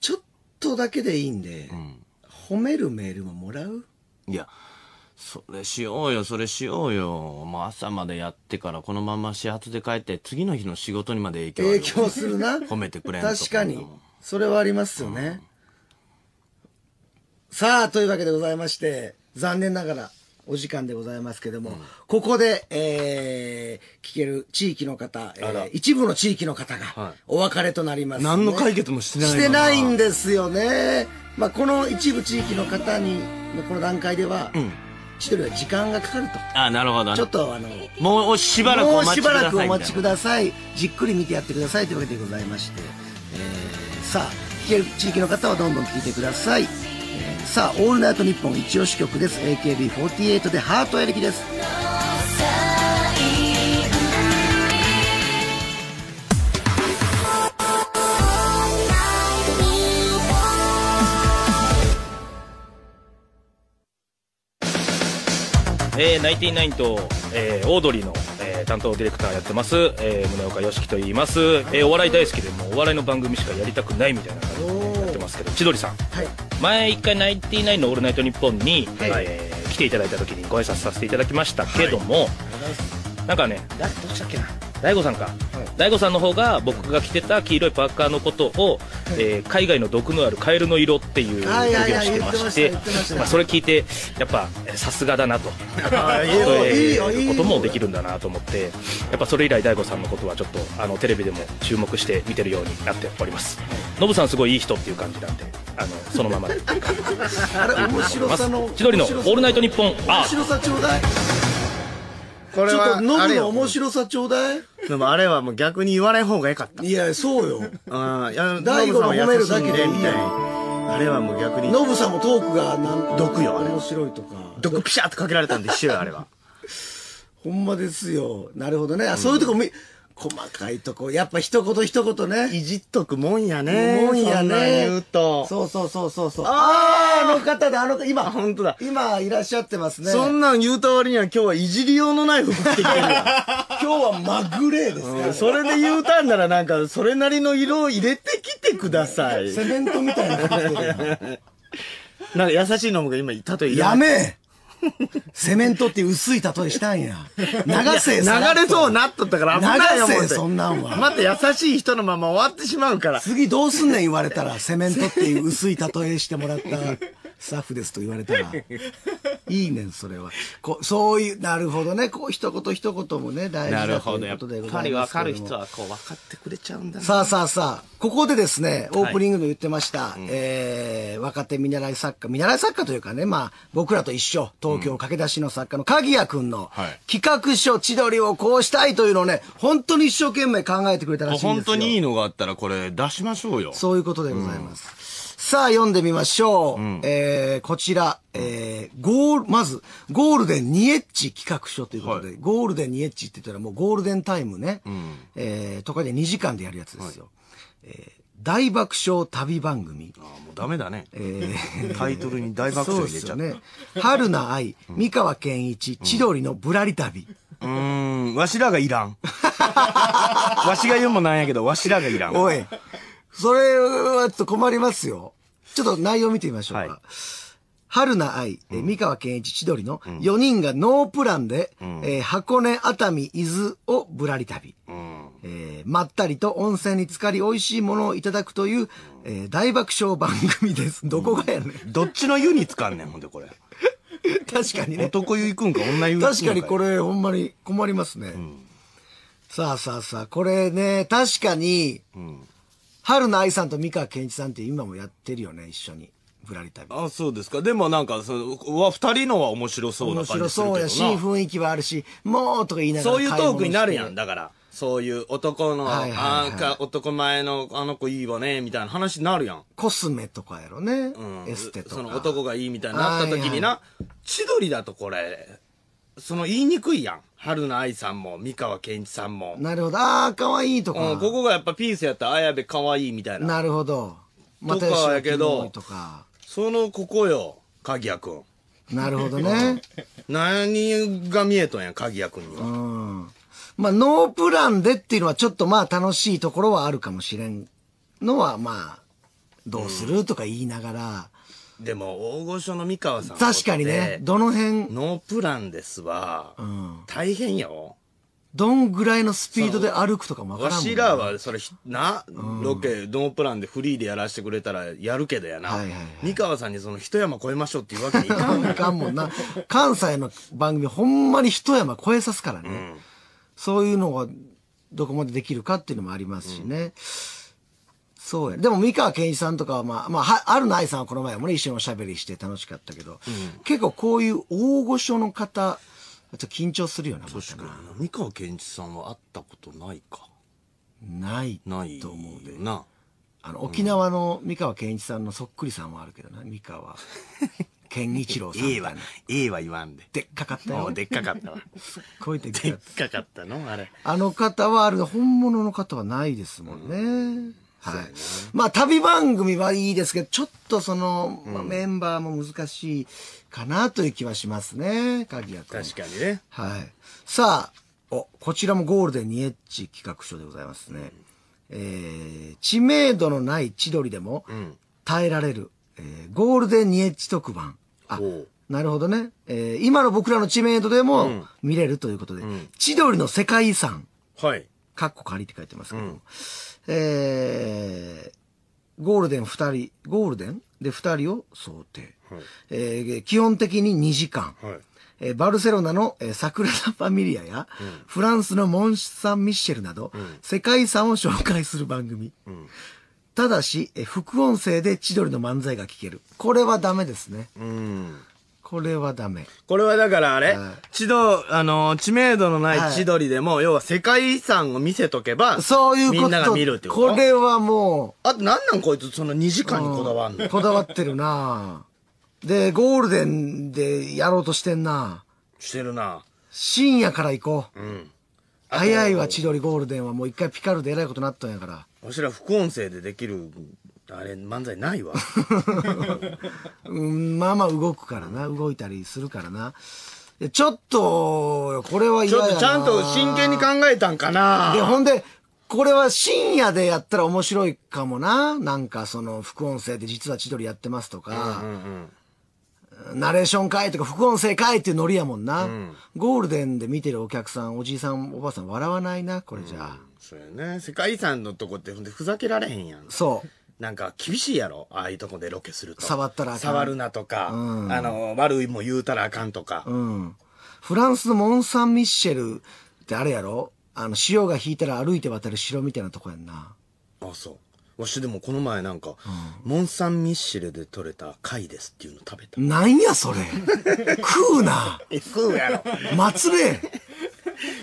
ちょっとだけでいいんで、褒めるメールももらういやそれしようよ、それしようよ。もう朝までやってからこのまま始発で帰って、次の日の仕事にまで影響影響するな。褒めてくれんと確かに。それはありますよね。うん、さあ、というわけでございまして、残念ながらお時間でございますけども、うん、ここで、えー、聞ける地域の方、えー、一部の地域の方がお別れとなります、ねはい、何の解決もしてないしてないんですよね。まあ、この一部地域の方に、この段階では、うん一人は時間がかかると。あなるほど。ちょっとあの、もうしばらくお待ちください。もうしばらくお待ちください。じっくり見てやってくださいというわけでございまして、えー、さあ、聞ける地域の方はどんどん聞いてください。さあ、オールナイトニッポン一押し曲です。AKB48 でハートエレキです。えー、ナインティナインと、えー、オードリーの、えー、担当ディレクターやってます、えー、宗岡良樹と言います、えー、お笑い大好きでもお笑いの番組しかやりたくないみたいな感じでやってますけど千鳥さん、はい、前一回ナインティナインの「オールナイトニッポンに」はい、えー、来ていただいた時にご挨拶させていただきましたけども、はい、なんかねどうしたっけな大悟さんか DAIGO さんの方が僕が着てた黄色いパーカーのことを、えー、海外の毒のあるカエルの色っていう表現をしてましてまあ、それ聞いてやっぱさすがだなとそういうこともできるんだなと思ってやっぱそれ以来 DAIGO さんのことはちょっとあのテレビでも注目して見てるようになっておりますノブさんすごいいい人っていう感じなんであのそのままで あれ面白さの千鳥の「オールナイトニッポン」あ面白さちょうだいこれは、ちょっとノブの面白さちょうだいでもあれはもう逆に言わない方が良かった。いや、そうよ。ああ、大悟の褒めるだけでいいみたいな。あれはもう逆に。ノブさんもトークがなん毒よ、あれ。面白いとか。毒ピシャーってかけられたんで一緒よ、あれは。ほんまですよ。なるほどね。あ、そういうとこ見、細かいとこ、やっぱ一言一言ね。いじっとくもんやね。もんやね。言うと。そうそうそうそうそう。あああの方だ、あの、今。本当だ。今、いらっしゃってますね。そんなん言うた割には今日はいじり用のナイフ持ってきてる 今日はまぐれですね、うん、それで言うたんならなんか、それなりの色を入れてきてください。セメントみたいな。なんか優しいのもが今、たとえ。やめ セメントって薄い例えしたんや。流せ流れそうなっとったから危ないよ、流せそんなんは。また優しい人のまま終わってしまうから。次どうすんねん言われたら、セメントっていう薄い例えしてもらった。スタッフですと言われたら、いいねん、それは。こう、そういう、なるほどね。こう、一言一言もね、大事なことど。やっぱり分かる人は、こう、分かってくれちゃうんだ、ね、さあさあさあ、ここでですね、オープニングで言ってました、はい、えー、若手見習い作家、見習い作家というかね、まあ、僕らと一緒、東京駆け出しの作家の鍵谷くんの、企画書、千鳥をこうしたいというのをね、本当に一生懸命考えてくれたらしいんですよ。本当にいいのがあったら、これ出しましょうよ。そういうことでございます。うんさあ、読んでみましょう。うん、えー、こちら、えー、ゴール、まず、ゴールデン2ジ企画書ということで、はい、ゴールデン2ジって言ったらもうゴールデンタイムね、うん、えー、とかで2時間でやるやつですよ。はい、えー大爆笑旅番組。ああ、もうダメだね。えー、タイトルに大爆笑入れちゃう。そうですね。春菜愛、三河健一、千鳥のぶらり旅。うん、わしらがいらん。わしが言うもなんやけど、わしらがいらん。おい、それはちょっと困りますよ。ちょっと内容見てみましょうか。はい春菜愛、美川三河健一、千鳥の4人がノープランで、うん、えー、箱根、熱海、伊豆をぶらり旅、うん、えー、まったりと温泉に浸かり美味しいものをいただくという、えー、大爆笑番組です。どこがやね、ん。どっちの湯に浸かんねん、ほんでこれ。確かにね。男湯行くんか女湯行くんか。確かにこれほんまに困りますね。うん、さあさあさあ、これね、確かに、うん春菜愛さんと美川憲一さんって今もやってるよね、一緒に。ぶらり旅。あ、そうですか。でもなんか、その、わ、二人のは面白そうな感じする面白そうやし、雰囲気はあるし、もうとか言いながら。そういうトークになるやん、だから。そういう男の、はいはい、はい、か男前のあの子いいわね、みたいな話になるやん。コスメとかやろね。うん。エステとか。その男がいいみたいになった時にな、はいはい、千鳥だとこれ、その言いにくいやん。春菜愛さんも、三河健一さんも。なるほど。ああ、可愛いとか、うん。ここがやっぱピースやったら、綾部可愛いみたいな。なるほど。またとかやけど、そのここよ、鍵谷ん。なるほどね。何が見えとんや、鍵谷んには。うん。まあ、ノープランでっていうのはちょっとまあ楽しいところはあるかもしれんのはまあ、どうするとか言いながら、でも大御所の三河さん確かにねどの辺ノープランですわ、うん、大変よどんぐらいのスピードで歩くとかもわからんん、ね、わしらはそれな、ロケノープランでフリーでやらせてくれたらやるけどやな、はいはいはい、三河さんにその一山越えましょうっていうわけにいかんかんもんな関西の番組ほんまに一山越えさすからね、うん、そういうのがどこまでできるかっていうのもありますしね、うんそうや。でも、三河健一さんとかは、まあ、まあ、あるの愛さんはこの前もね、一緒におしゃべりして楽しかったけど、うん、結構こういう大御所の方、ちょっと緊張するよな、確かに。三河健一さんは会ったことないか。ないと思うで。な。あの、沖縄の三河健一さんのそっくりさんはあるけどな、三河。健一郎さん。ええわ、ええわ言わんで。でっかかったよ。でっかかったわ。すっごいでっかかった。でっかかったのあれ。あの方はある、本物の方はないですもんね。うんはい。まあ、旅番組はいいですけど、ちょっとその、まあ、メンバーも難しいかなという気はしますね、鍵谷君。確かにね。はい。さあ、お、こちらもゴールデンニエッチ企画書でございますね。うん、えー、知名度のない千鳥でも、耐えられる、うん、えー、ゴールデンニエッチ特番。あ、なるほどね。えー、今の僕らの知名度でも見れるということで、うん、千鳥の世界遺産。はい。かっこ仮って書いてますけど、うん、えー、ゴールデン2人、ゴールデンで2人を想定。はい、えー、基本的に2時間。はいえー、バルセロナの、えー、サクラダ・ファミリアや、うん、フランスのモン・サン・ミッシェルなど、うん、世界遺産を紹介する番組。うん、ただし、えー、副音声で千鳥の漫才が聞ける。これはダメですね。うんこれはダメ。これはだからあれ、はい、あの知名度のない千鳥でも、はい、要は世界遺産を見せとけば、そういうこと。みんなが見るってことこれはもう。あとなんなんこいつ、その2時間にこだわんの、うん、こだわってるなで、ゴールデンでやろうとしてんなしてるな深夜から行こう。うん。早いわ、千鳥ゴールデンは。もう一回ピカルでえらいことなったんやから。わしら副音声でできるあれ漫才ないわ、うん、まあまあ動くからな動いたりするからなちょっとこれは嫌だなちょっとちゃんと真剣に考えたんかなでほんでこれは深夜でやったら面白いかもななんかその副音声で実は千鳥やってますとか、うんうんうん、ナレーション会とか副音声会っていうノリやもんな、うん、ゴールデンで見てるお客さんおじいさんおばあさん笑わないなこれじゃあ、うん、そうやね世界遺産のとこってほんでふざけられへんやんそうなんか厳しいやろああいうとこでロケすると。触ったらあかん。触るなとか、うん、あの、悪いも言うたらあかんとか。うん。フランスのモン・サン・ミッシェルってあれやろあの、潮が引いたら歩いて渡る城みたいなとこやんな。あ、そう。わしでもこの前なんか、うん、モン・サン・ミッシェルで取れた貝ですっていうの食べた。なんやそれ食うな 食うやろ。祭れ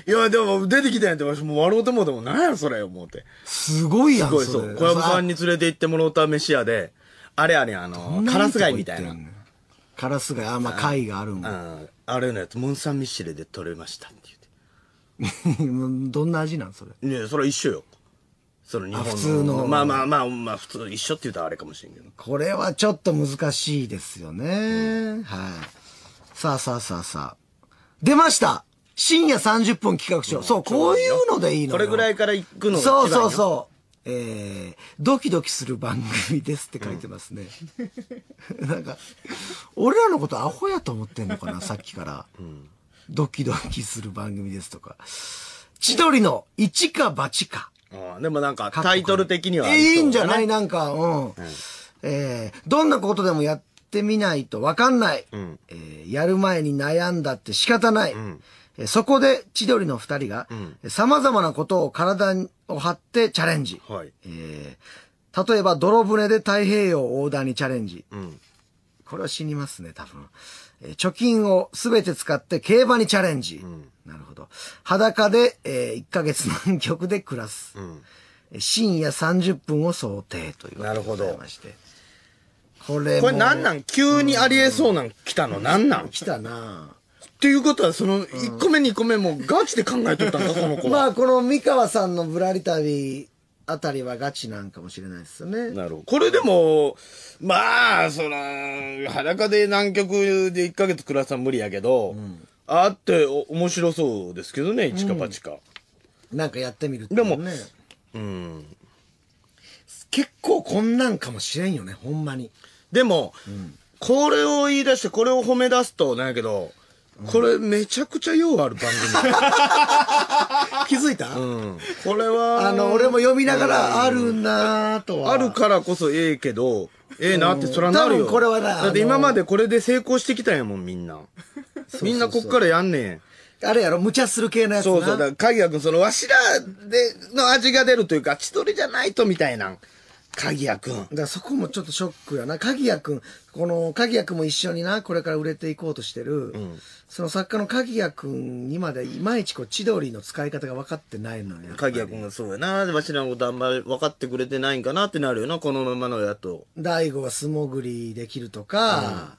いや、でも出てきたんやって、わしもう笑うてもうても、なんやそれ、思うて。すごいやん、すごい、そう。小籔さんに連れて行ってもらった飯屋で、あれあれ、あの、カラス貝みたいな。カラス貝、あ、まあ、貝があるんああれのやつ、モンサンミッシェルで取れましたって言って。どんな味なん、それ。いや、それ一緒よ。その日本の。普通の。まあまあまあ、まあ、普通、一緒って言うたらあれかもしれんけど。これはちょっと難しいですよね。はい。さあさあさあさあ。出ました深夜30分企画書。そう、こういうのでいいのこれぐらいから行くのそうそうそう。えー、ドキドキする番組ですって書いてますね。うん、なんか、俺らのことアホやと思ってんのかな、さっきから。うん、ドキドキする番組ですとか。千鳥の一か八か。でもなんか、タイトル的には、ね、いいんじゃないなんか、うん。うん、えー、どんなことでもやってみないとわかんない。うん、えー、やる前に悩んだって仕方ない。うんそこで千鳥の二人が、様々なことを体を張ってチャレンジ。はいえー、例えば、泥船で太平洋横断にチャレンジ。うん、これは死にますね、多分。えー、貯金をすべて使って競馬にチャレンジ。うん、なるほど。裸で、えー、1ヶ月南極で暮らす。うん深夜30分を想定というわけでございまして。これこれなんなん急にありえそうなん来たの、うん、なんなん来たなていうことは、その、1個目、2個目もガチで考えとったんだ、の子まあ、この三河さんのぶらり旅あたりはガチなんかもしれないですよね。なるほど。これでも、まあ、そら、裸で南極で1ヶ月暮らすのは無理やけど、うんあってお面白そうですけどね、一か八か。なんかやってみるって、ね。でも、うん。結構こんなんかもしれんよね、ほんまに。でも、これを言い出して、これを褒め出すと、なんやけど、これめちゃくちゃ用ある番組。気づいた、うん、これはあの、俺も読みながら、あるなぁとは。あるからこそええけどええなってそらなるよ多分これはなだって今までこれで成功してきたんやもんみんなみんなこっからやんねんあれやろ、無茶する系のやつな。そうそうだから鍵く君そのわしらでの味が出るというか千鳥じゃないとみたいな鍵谷くん。だそこもちょっとショックやな。鍵谷くん、この鍵谷くんも一緒にな、これから売れていこうとしてる、うん、その作家の鍵谷くんにまでいまいちこう、千鳥の使い方が分かってないのよ。鍵谷くんがそうやな。わしらのことあんまり分かってくれてないんかなってなるよな、このままのやと。大悟は素潜りできるとか、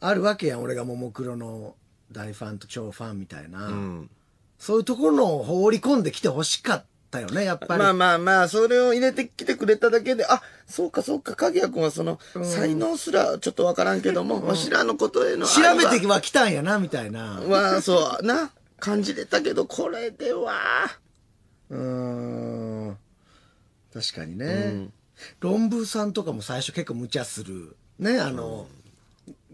うん、あるわけやん、俺がももクロの大ファンと超ファンみたいな。うん、そういうところの放り込んできてほしかった。ったよね、やっぱり。まあまあまあ、それを入れてきてくれただけで、あ、そうかそうか、鍵谷君はその、才能すらちょっとわからんけども、わしらのことへの。調べては来たんやな、みたいな。まあ、そう、な、感じれたけど、これでは、うん、確かにね。論文さんとかも最初結構無茶する。ね、あの、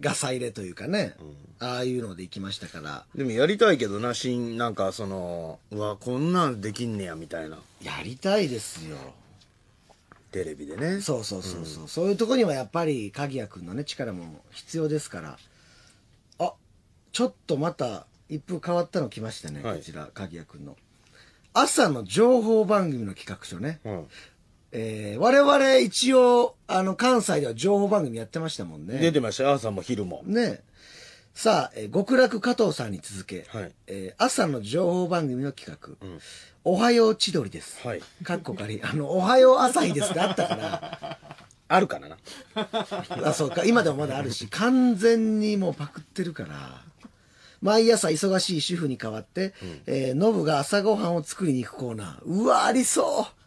ガサ入れというかね。うんああいうので行きましたからでもやりたいけどな新なんかそのうわこんなんできんねやみたいなやりたいですよテレビでねそうそうそうそう、そういうとこにはやっぱり鍵谷君のね力も必要ですからあちょっとまた一風変わったの来ましたね、はいこちら鍵谷君の朝の情報番組の企画書ね、うんえー、我々一応あの関西では情報番組やってましたもんね出てました朝も昼もねさあ、えー、極楽加藤さんに続け、はい、えー、朝の情報番組の企画、うん、おはよう千鳥です。はい。かっこかり、あの、おはよう朝日ですがあったから、あるからな。あ、そうか、今でもまだあるし、完全にもうパクってるから、毎朝忙しい主婦に代わって、うん、えー、ノブが朝ごはんを作りに行くコーナー。うわ、ありそう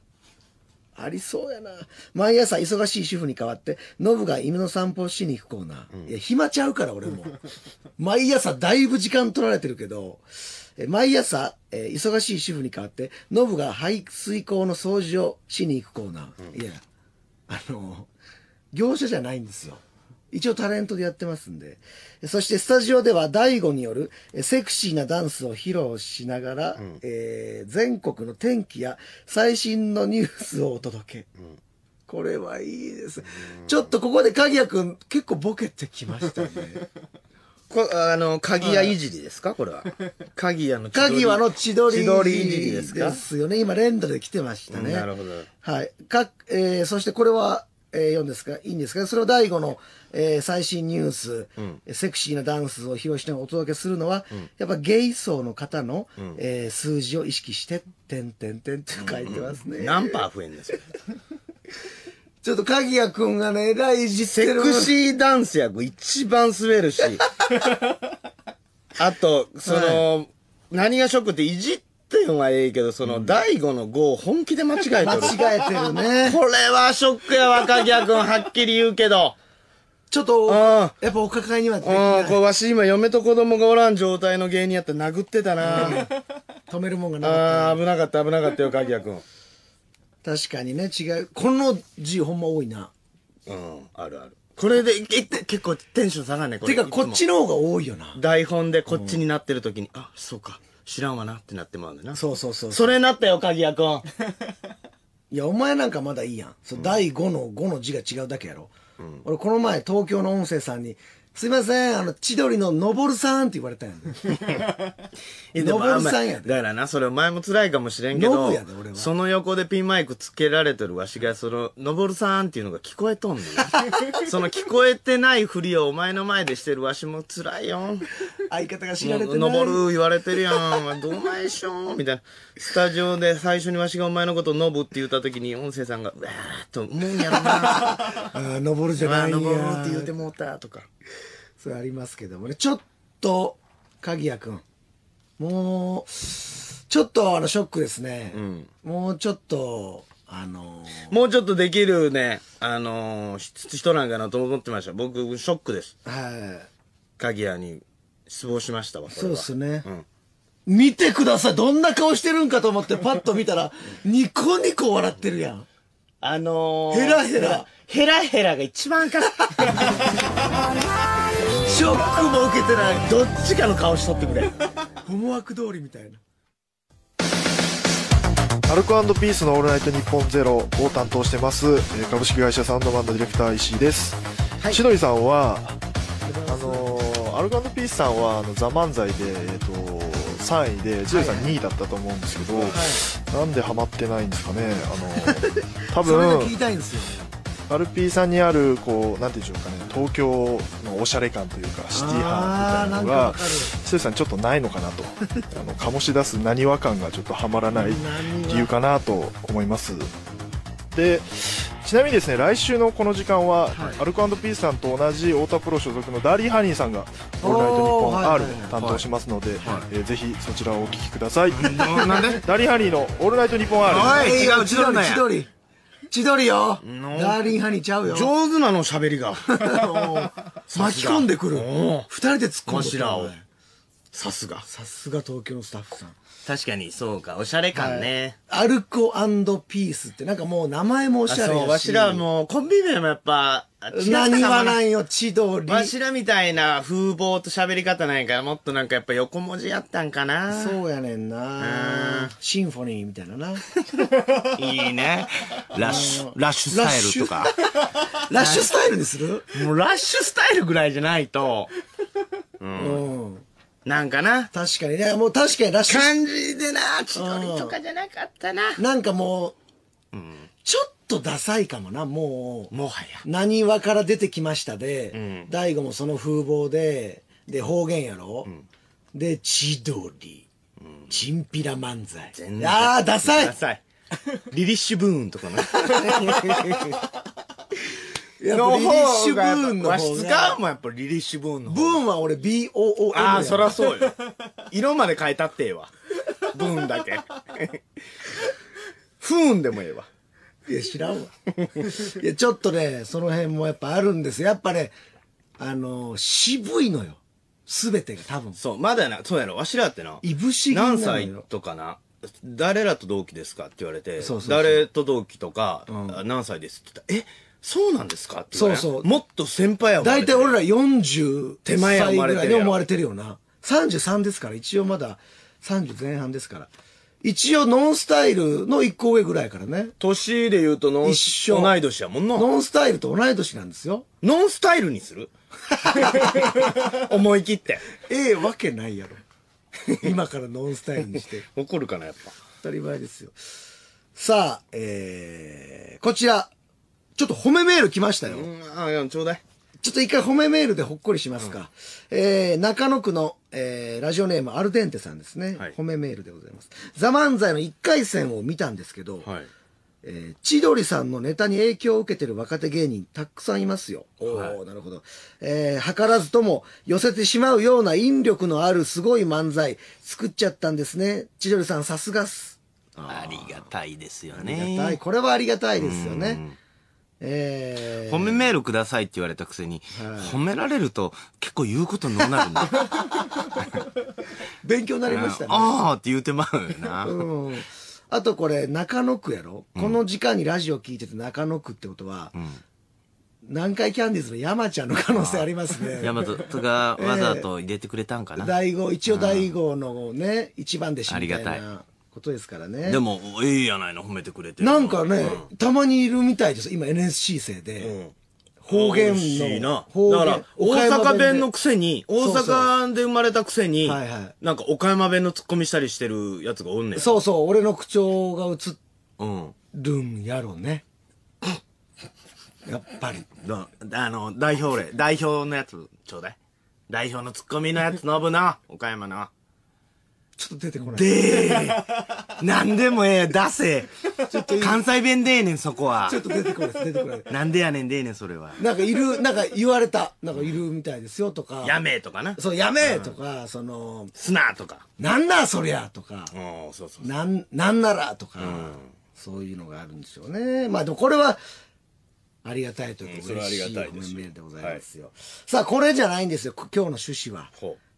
ありそうやな。毎朝忙しい主婦に代わって、ノブが犬の散歩しに行くコーナー。うん、いや、暇ちゃうから俺も。毎朝だいぶ時間取られてるけど、え毎朝、えー、忙しい主婦に代わって、ノブが排水口の掃除をしに行くコーナー。うん、いや、あの、業者じゃないんですよ。一応タレントでやってますんで。そしてスタジオでは大悟によるセクシーなダンスを披露しながら、うん、えー、全国の天気や最新のニュースをお届け。うんこれはいいです。ちょっとここで鍵谷君、結構ボケてきましたね。こあの、鍵谷いじりですかこれは。鍵谷の千鳥。鍵谷の千鳥。千鳥いじりですかですよね。今、連打で来てましたね。なるほど。はい。か、えー、そしてこれは、えー、読んですかいいんですかそれを第5の、えー、最新ニュース、うん、セクシーなダンスを披露しなお届けするのは、うん、やっぱゲイ層の方の、うん、えー、数字を意識して「てんてんてん」って書いてますね。うんうん、何パー増えんですか ちょっと鍵谷君がね、えらいじセクシーダンスや、一番滑るし。あと、その、はい、何がショックっていじって点はええけど、その、第5の5を本気で間違えてる。間違えてるね。これはショックやわ、鍵谷君。はっきり言うけど。ちょっと、やっぱお抱えにはできない。これわし今嫁と子供がおらん状態の芸人やって殴ってたな。止めるもんがなかああ、危なかった、危なかったよ、鍵谷君。確かにね、違う。この字ほんま多いな。うん、あるある。これで、結構テンション下がんね、これ。てか、こっちの方が多いよな。台本でこっちになってる時に、あ、そうか。知らんわなってなってまうんだな。そうそうそうそれなったよ、鍵谷くん。いや、お前なんかまだいいやん。そ第5の5の字が違うだけやろ。俺この前東京の音声さんにすいません、あの、千鳥ののぼるさんって言われたんやのぼるさんやで。だからな、それお前も辛いかもしれんけど、その横でピンマイクつけられてるわしが、その、のぼるさんっていうのが聞こえとんねん。その聞こえてないふりをお前の前でしてるわしも辛いよ。相方が知られてない。のぼる言われてるやん。どないしょみたいな。スタジオで最初にわしがお前のことのぶって言った時に、音声さんが、うわーっともうやろな。あ、のぼるじゃないや。のぼるって言うてもうた、とか。それありますけどもね。ちょっと、鍵谷君。もう、ちょっとあの、ショックですね。うん、もうちょっと、あのー、もうちょっとできるね、あのー、人なんかなと思ってました。僕、ショックです。はい。鍵谷に失望しましたわ、そうですね。うん見てください。どんな顔してるんかと思ってパッと見たら、ニコニコ笑ってるやん。あのー、ヘラヘラ。ヘラヘラが一番か。ショックも受けてないどっちかの顔しとってくれ思惑通りみたいなアルコピースのオールナイトニッポンゼロを担当してます、えー、株式会社サウンドマンのディレクター石井です、はい、しのりさんはあのー、アルコピースさんはあのザ・漫才で、えーと、と3位でジュさん2位だったと思うんですけど、はいはい、なんでハマってないんですかねあの 多分それが聞きたいんですよアルピーさんにあるこうなんていうんでしょうかね東京のおしゃれ感というかシティ派みたいなのが剛さんちょっとないのかなと あの醸し出すなにわ感がちょっとはまらない理由かなと思いますでちなみにですね来週のこの時間は、はい、アルコピースさんと同じ太田プロ所属のダーリー・ハニーさんが「オールナイトニッポン R」を担当しますので、はいはい、えー、ぜひそちらをお聴きくださいダーリー・ハニーの「オールナイトニッポン R」はい違うち鳥千千鳥よダーリンハニーちゃうよ上手なの、喋りが。巻き込んでくる。二人で突っ込んでくる。さすが。さすが東京のスタッフさん。確かにそうかおしゃれ感ね、はい、アルコピースってなんかもう名前もおしゃれやしわしらもうコンビ名もやっぱ何はないよ千鳥わしらみたいな風貌と喋り方ないからもっとなんかやっぱ横文字やったんかなそうやねんなシンフォニーみたいなないいね ラッシュラッシュスタイルとか ラッシュスタイルにするもうラッシュスタイルぐらいじゃないとうん、うんなんかな。確かにね。もう確かにらし感じでな、千鳥とかじゃなかったな。なんかもう、うん、ちょっとダサいかもな、もう。もはや。何話から出てきましたで、うん、大悟もその風貌で、で、方言やろ。うん、で、千鳥、うん、チンピラ漫才。ああ、ダサいダサい。リリッシュブーンとかね。リリッシュブーンの和室がもやっぱリリッシュブーンのブーンは俺 BOON ああそらそうよ 色まで変えたってええわブーンだけフーンでもええわいや知らんわ いやちょっとねその辺もやっぱあるんですやっぱねあのー、渋いのよ全てが多分そうまだなそうやろわしらってないぶし何歳とかな誰らと同期ですかって言われて誰と同期とか、うん何歳ですって言ったらえそうなんですかってそうそうもっと先輩やもん。大体俺ら40手前歳ぐわれらているで思われてるよな。33ですから、一応まだ30前半ですから。一応ノンスタイルの一個上ぐらいからね。年で言うとノン、一緒同い年やもんな。ノンスタイルと同い年なんですよ。ノンスタイルにする 思い切って。ええわけないやろ。今からノンスタイルにして。怒るかな、やっぱ。当たり前ですよ。さあ、えー、こちら、ちょっと褒めメール来ましたよ。ああちょうだい。ちょっと一回褒めメールでほっこりしますか。うん、えー、中野区の、えー、ラジオネームアルデンテさんですね。はい、褒めメールでございます。ザ漫才の1回戦を見たんですけど、はい、えー、千鳥さんのネタに影響を受けてる若手芸人たくさんいますよ。おお、はい、なるほど。えー、図らずとも寄せてしまうような引力のあるすごい漫才作っちゃったんですね。千鳥さんさすがっす。ありがたいですよね。ありがたい。これはありがたいですよね。えー、褒めメールくださいって言われたくせに、はい、褒められると結構言うことになるんだ。勉強になりましたね。ああって言うてまうよな。うんあとこれ中野区やろ、うん、この時間にラジオ聞いてて中野区ってことは、うん、南海キャンディーズの山ちゃんの可能性ありますね。山とがわざと入れてくれたんかな。えー、大号、一応大号のね、うん、一番でしたね。ありがたい。ことですからねでもええやないの褒めてくれてなんかね、うんたまにいるみたいです今 NSC 生で、うん方言美しいのな。方だから、大阪弁のくせに、大阪で生まれたくせにはいはい、なんか岡山弁のツッコミしたりしてるやつがおんねん。そうそう俺の口調が映うん。るんやろねやっぱりだあの、代表例、代表のやつ、ちょうだい。代表のツッコミのやつ、ノブの、岡山の。ちょっと出てこない。でー。なでもええ出せ。ちょっと関西弁でええねん、そこは。ちょっと出てこない出てこない。なんでやねんでええねん、それは。なんかいる、なんか言われた。なんかいるみたいですよとか。やめえとかな。そう、やめえとか、その、すなとか。なんなそりゃとか。うん、そうそうなん、なんならとか、そういうのがあるんでしょうね。まあでもこれは、ありがたいというか、嬉しい面々でございますよ。さあ、これじゃないんですよ、今日の趣旨は。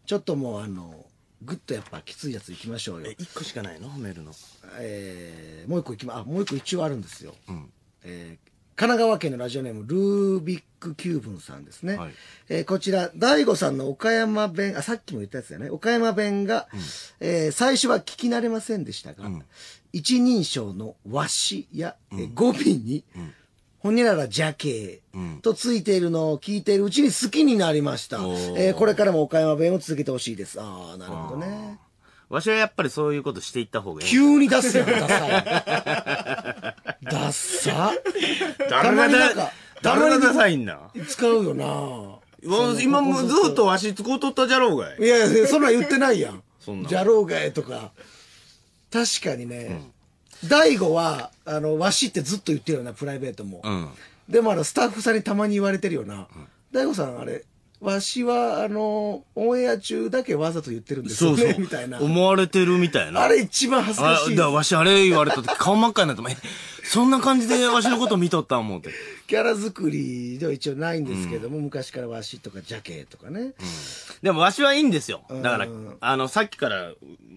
ちょっともうあの、ぐっとやっぱきついやついきましょうよえ1個しかないの褒めるのえー、もう一個いきまあもう一個一応あるんですよ、うんえー、神奈川県のラジオネームルービックキューブンさんですね、はいえー、こちら大悟さんの岡山弁あさっきも言ったやつだよね岡山弁が、うんえー、最初は聞き慣れませんでしたが、うん一人称の「わし」や、え語尾に「うんほにららら邪形とついているのを聞いているうちに好きになりました。えー、これからも岡山弁を続けてほしいです。ああ、なるほどね。わしはやっぱりそういうことしていった方がいい。急に出すやん、ダサい。ダッサ誰がだ、誰がダサいんだ使うよな今もずっとわし使うとったじゃろうがい。いやいや、そんな言ってないやん。そんな。じゃろうがいとか。確かにね、大悟は、あの、わしってずっと言ってるよな、プライベートも。うんでもあの、スタッフさんにたまに言われてるよな。大悟さん、あれ、わしは、あの、オンエア中だけわざと言ってるんですよね、そうそうみたいな。思われてるみたいな。あれ一番恥ずかしい。だわしあれ言われた時顔真っ赤になってそんな感じでわしのこと見とった思うて。キャラ作りでは一応ないんですけども、昔からわしとかジャケとかね。でもわしはいいんですよ。だから、あの、さっきから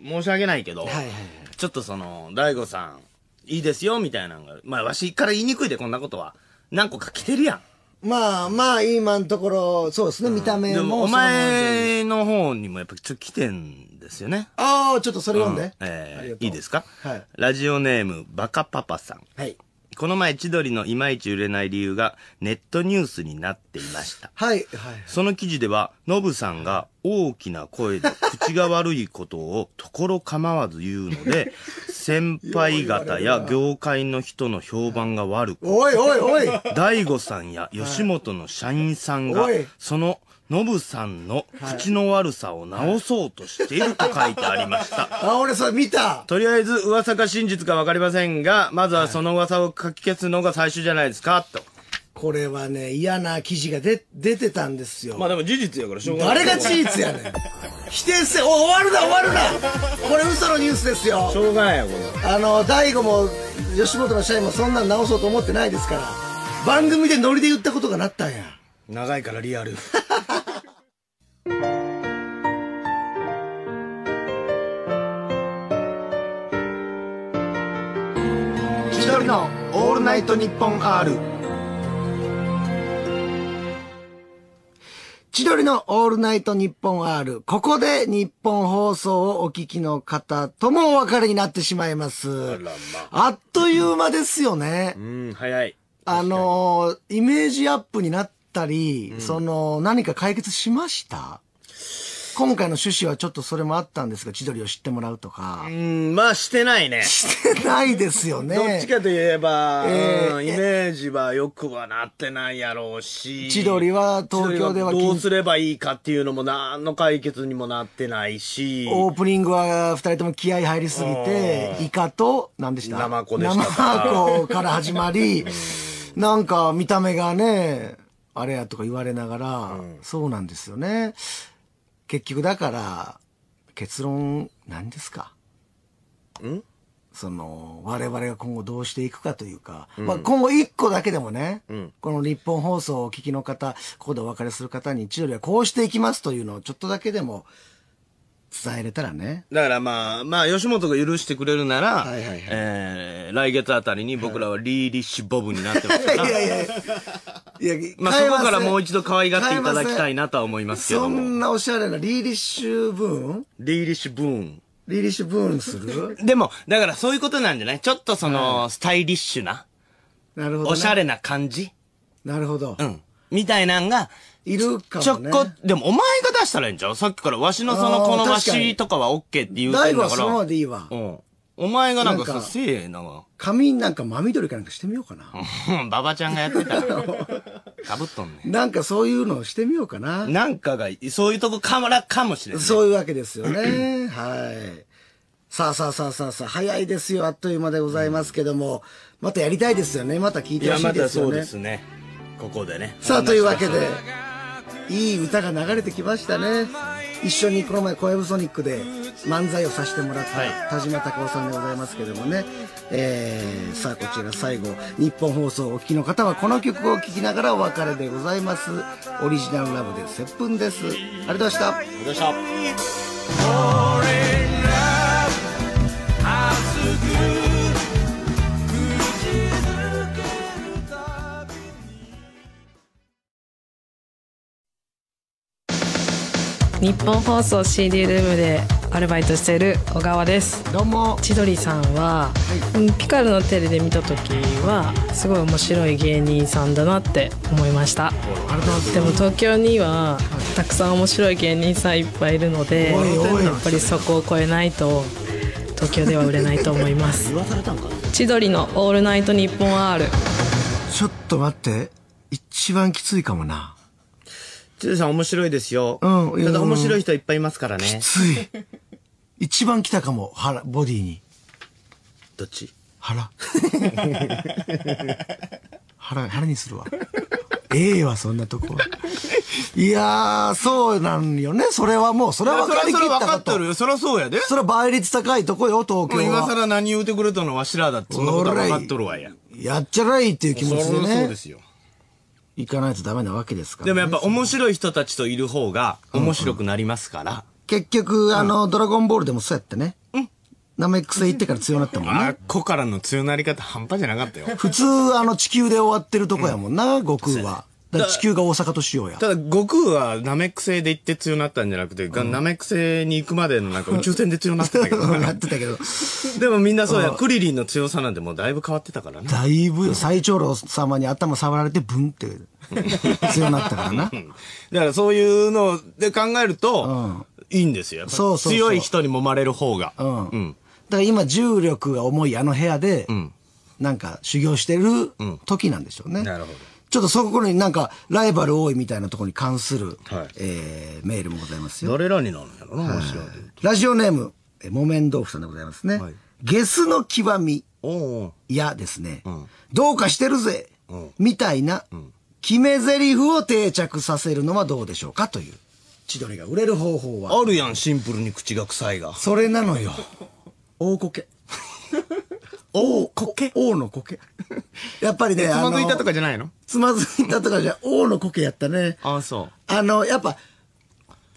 申し訳ないけど、はいはいはいちょっとその、大悟さん、いいですよ、みたいなのが、まあ、わしから言いにくいで、こんなことは。何個か来てるやん。まあまあ、今のところ、そうですね、見た目も。でもお前の方にもやっぱちょっと来てんですよね。ああ、ちょっとそれ読んで。うん、ええー、いいですかはい。ラジオネーム、バカパパさん。はい。この前千鳥のいまいち売れない理由がネットニュースになっていました。はい、はい。その記事では、ノブさんが大きな声で口が悪いことをところ構わず言うので、先輩方や業界の人の評判が悪く、おいおいおい大悟さんや吉本の社員さんが、そのノブさんの口の悪さを直そうとしていると書いてありました。あ、俺それ見たとりあえず噂か真実かわかりませんが、まずはその噂を書き消すのが最終じゃないですか、と。これはね、嫌な記事が出、出てたんですよ。まあでも事実やからしょうがない。誰が事実やねん。否定せ、お、終わるな、終わるな。これ嘘のニュースですよ。しょうがないよ、これ。あの、大悟も、吉本の社員もそんなん直そうと思ってないですから。番組でノリで言ったことがなったんや。長いからリアル。千鳥のオールナイトニッポン R 千鳥のオールナイトニッポン R ここで日本放送をお聞きの方ともお別れになってしまいますまあっという間ですよね、うん、うん、早いあのイメージアップになっったり、うん、その、何か解決しました今回の趣旨はちょっとそれもあったんですが、千鳥を知ってもらうとか。うん、まあしてないね。してないですよね。どっちかといえば、えー、イメージはよくはなってないやろうし。千鳥は東京ではどうすればいいかっていうのも何の解決にもなってないし。オープニングは二人とも気合入りすぎて、イカと、何でした生子でした。ナマから始まり、なんか見た目がね、あれやとか言われながら、うん、そうなんですよね。結局だから、結論、何ですかんその、我々が今後どうしていくかというか、うん、まあ今後一個だけでもね、うん、この日本放送をお聞きの方、ここでお別れする方に、千鳥はこうしていきますというのをちょっとだけでも、伝えれたらね。だからまあ、まあ、吉本が許してくれるなら、はいはいはい、えー、来月あたりに僕らはリーリッシュボブになってますから。いやいやいや。いやまあ、そこからもう一度可愛がっていただきたいなとは思いますけどそんなおしゃれなリーリッシュブーンリーリッシュブーン。リーリッシュブーンするでも、だからそういうことなんじゃないちょっとその、スタイリッシュな。なるほど、ね、おしゃれな感じ。なるほど。うん。みたいなんが、いるかもね。でもお前が出したらいいんじゃんさっきからわしのそのこのわしとかはオッケーって言うて大悟はそのままでいいわ。うん。お前がなんかさ、せえなわ。髪なんか真緑かなんかしてみようかな。う んババちゃんがやってたかぶっとんね。なんかそういうのをしてみようかな。なんかが、そういうとこかもらかもしれんい。そういうわけですよね。はい。さあさあさあさあさあ、早いですよ。あっという間でございますけども、またやりたいですよね。また聞いてほしいまたそうですね。ここでね。さあ、というわけで、いい歌が流れてきましたね一緒にこの前「コエブソニック」で漫才をさせてもらった田島孝夫さんでございますけどもね、えー、さあこちら最後日本放送をお聴きの方はこの曲を聴きながらお別れでございますオリジナルラブで「接吻」ですありがとうございましたありがとうございました日本放送 CD ルームでアルバイトしている小川ですどうも千鳥さんは、はい、ピカルのテレで見た時はすごい面白い芸人さんだなって思いましたでも東京にはたくさん面白い芸人さんいっぱいいるのでやっぱりそこを超えないと東京では売れないと思います 千鳥の「オールナイトニッポン R」ちょっと待って一番きついかもな千鳥さん面白いですよ。うん。ただ面白い人いっぱいいますからね。きつい。一番来たかも、腹、ボディに。どっち腹。腹、腹にするわ。ええわ、そんなとこ。いやー、そうなんよね。それはもう、それは分かりきそれは分かっとるよ。そりゃそうやで。それは倍率高いとこよ、東もう京今さ更何言うてくれたのわしらだって、そんなことは分かっとるわや。やっちゃらいいっていう気持ちでね。そうですよ。行かないとダメなわけですから、ね、でもやっぱ面白い人たちといる方が面白くなりますから。うんうん、結局、あの、ドラゴンボールでもそうやってね。うん。ナメック星行ってから強なったもんね。あっこからの強なり方半端じゃなかったよ。普通、あの、地球で終わってるとこやもんな、悟空は。だ地球が大阪としようや。ただ、悟空はナメック星で行って強になったんじゃなくて、うナメック星に行くまでのなんか宇宙船で強になってたけどな。なってたけど。でもみんなそうや、クリリンの強さなんてもうだいぶ変わってたからね。だいぶ、最長老様に頭触られてブンって 強なったからな。だからそういうので考えると、うん、いいんですよ。そうそう強い人に揉まれる方が。うん。だから今重力が重いあの部屋で、うん、なんか修行してる時なんでしょうね。なるほど。ちょっとそこになんか、ライバル多いみたいなところに関する、はい、えー、メールもございますよ。誰らになるんやろな、はい、ラジオネーム、え木綿豆腐さんでございますね。はい、ゲスの極み。いやですね、うん、どうかしてるぜ、うん、みたいな、うん、決め台詞を定着させるのはどうでしょうかという。千鳥が売れる方法は。あるやん、シンプルに口が臭いが。それなのよ。大こけ。王、苔王の苔。やっぱりね、つまずいたとかじゃないのつまずいたとかじゃ、王のこけやったね。ああ、そう。あの、やっぱ、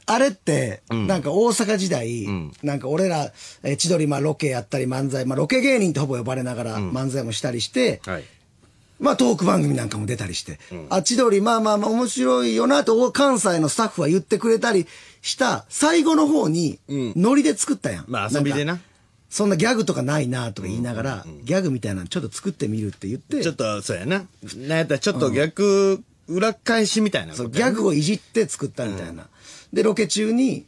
あれって、なんか大阪時代、なんか俺ら、千鳥、まあロケやったり漫才、まあロケ芸人ってほぼ呼ばれながら漫才もしたりして、まあトーク番組なんかも出たりして、あ、千鳥、まあまあまあ面白いよなと関西のスタッフは言ってくれたりした、最後の方にノリで作ったやん。まあ遊びでな。そんなギャグとかないなとか言いながら、ギャグみたいなのちょっと作ってみるって言って。ちょっと、そうやな。なんやったらちょっと逆、裏返しみたいな、ね、そう、ギャグをいじって作ったみたいな。で、ロケ中に、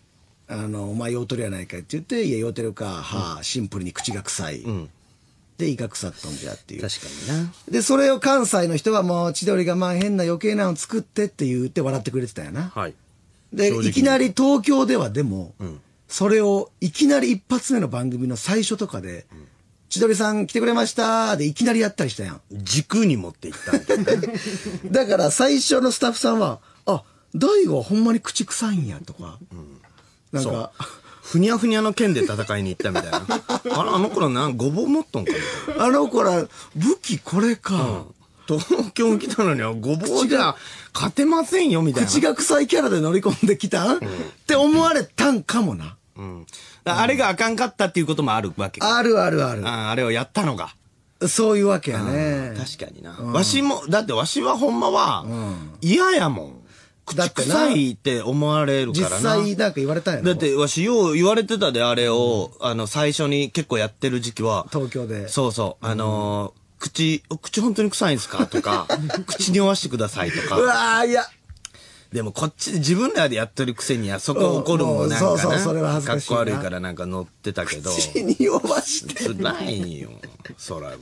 あの、お前酔うとるやないかって言って、いや、酔うてるか、はあ、シンプルに口が臭い。で、胃が腐っとんじゃっていう。確かにな。で、それを関西の人はもう、千鳥がまあ変な余計なの作ってって言って笑ってくれてたやな。はい。で、いきなり東京ではでも、うんそれをいきなり一発目の番組の最初とかで、うん千鳥さん来てくれましたでいきなりやったりしたやん。軸に持っていったた だから最初のスタッフさんは、あ、大悟はほんまに口臭いんやとか。うん、なんか、ふにゃふにゃの剣で戦いに行ったみたいな。あの、あの頃な、ごぼう持っとんかみたいな。あの頃は、武器これか。うん、東京に来たのにはごぼうじゃ勝てませんよみたいな口が臭いキャラで乗り込んできたうん、って思われたんかもなうん。あれがあかんかったっていうこともあるわけあるあるある。ああれをやったのが。そういうわけやね。確かにな。わしも、だってわしはほんまは、嫌やもん。口臭いって思われるからな。実際なんか言われたんやだってわしよう言われてたで、あれを、あの、最初に結構やってる時期は。東京で。そうそう。あの口、口本当に臭いんですかとか、口に酔わしてくださいとか。うわー、いや。でもこっちで自分らでやってるくせにあそこ怒るもんなんかな、かっこ悪いからなんか乗ってたけど口に呼ばしてつらいよそれは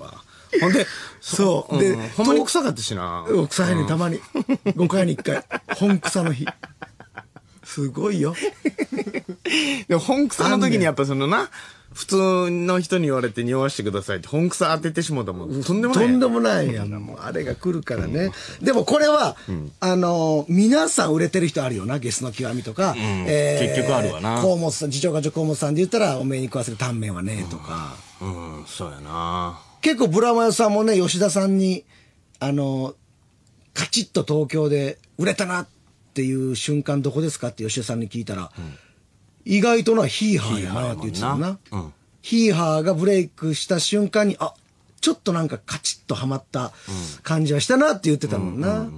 ほんでそう、ん、でほんまに臭かったしな臭いねたまに、5回に1回本草の日すごいよでも本草の時にやっぱそのな普通の人に言われて匂わしてくださいって、本草当ててしもうともう、とんでもない。とんでもないやな、もう、あれが来るからね。でもこれは、あの、皆さん売れてる人あるよな、ゲスの極みとか、えー、結局あるわな。河本さん、次長課長河本さんで言ったら、おめえに食わせるタンメンはね、とか。うん、そうやな。結構ブラマヨさんもね、吉田さんに、あの、カチッと東京で売れたなっていう瞬間どこですかって吉田さんに聞いたら、うん意外となヒーハーやなって言ってたなヒーな、ヒーハーがブレイクした瞬間にあちょっとなんかカチッとはまった感じはしたなって言ってたもんな、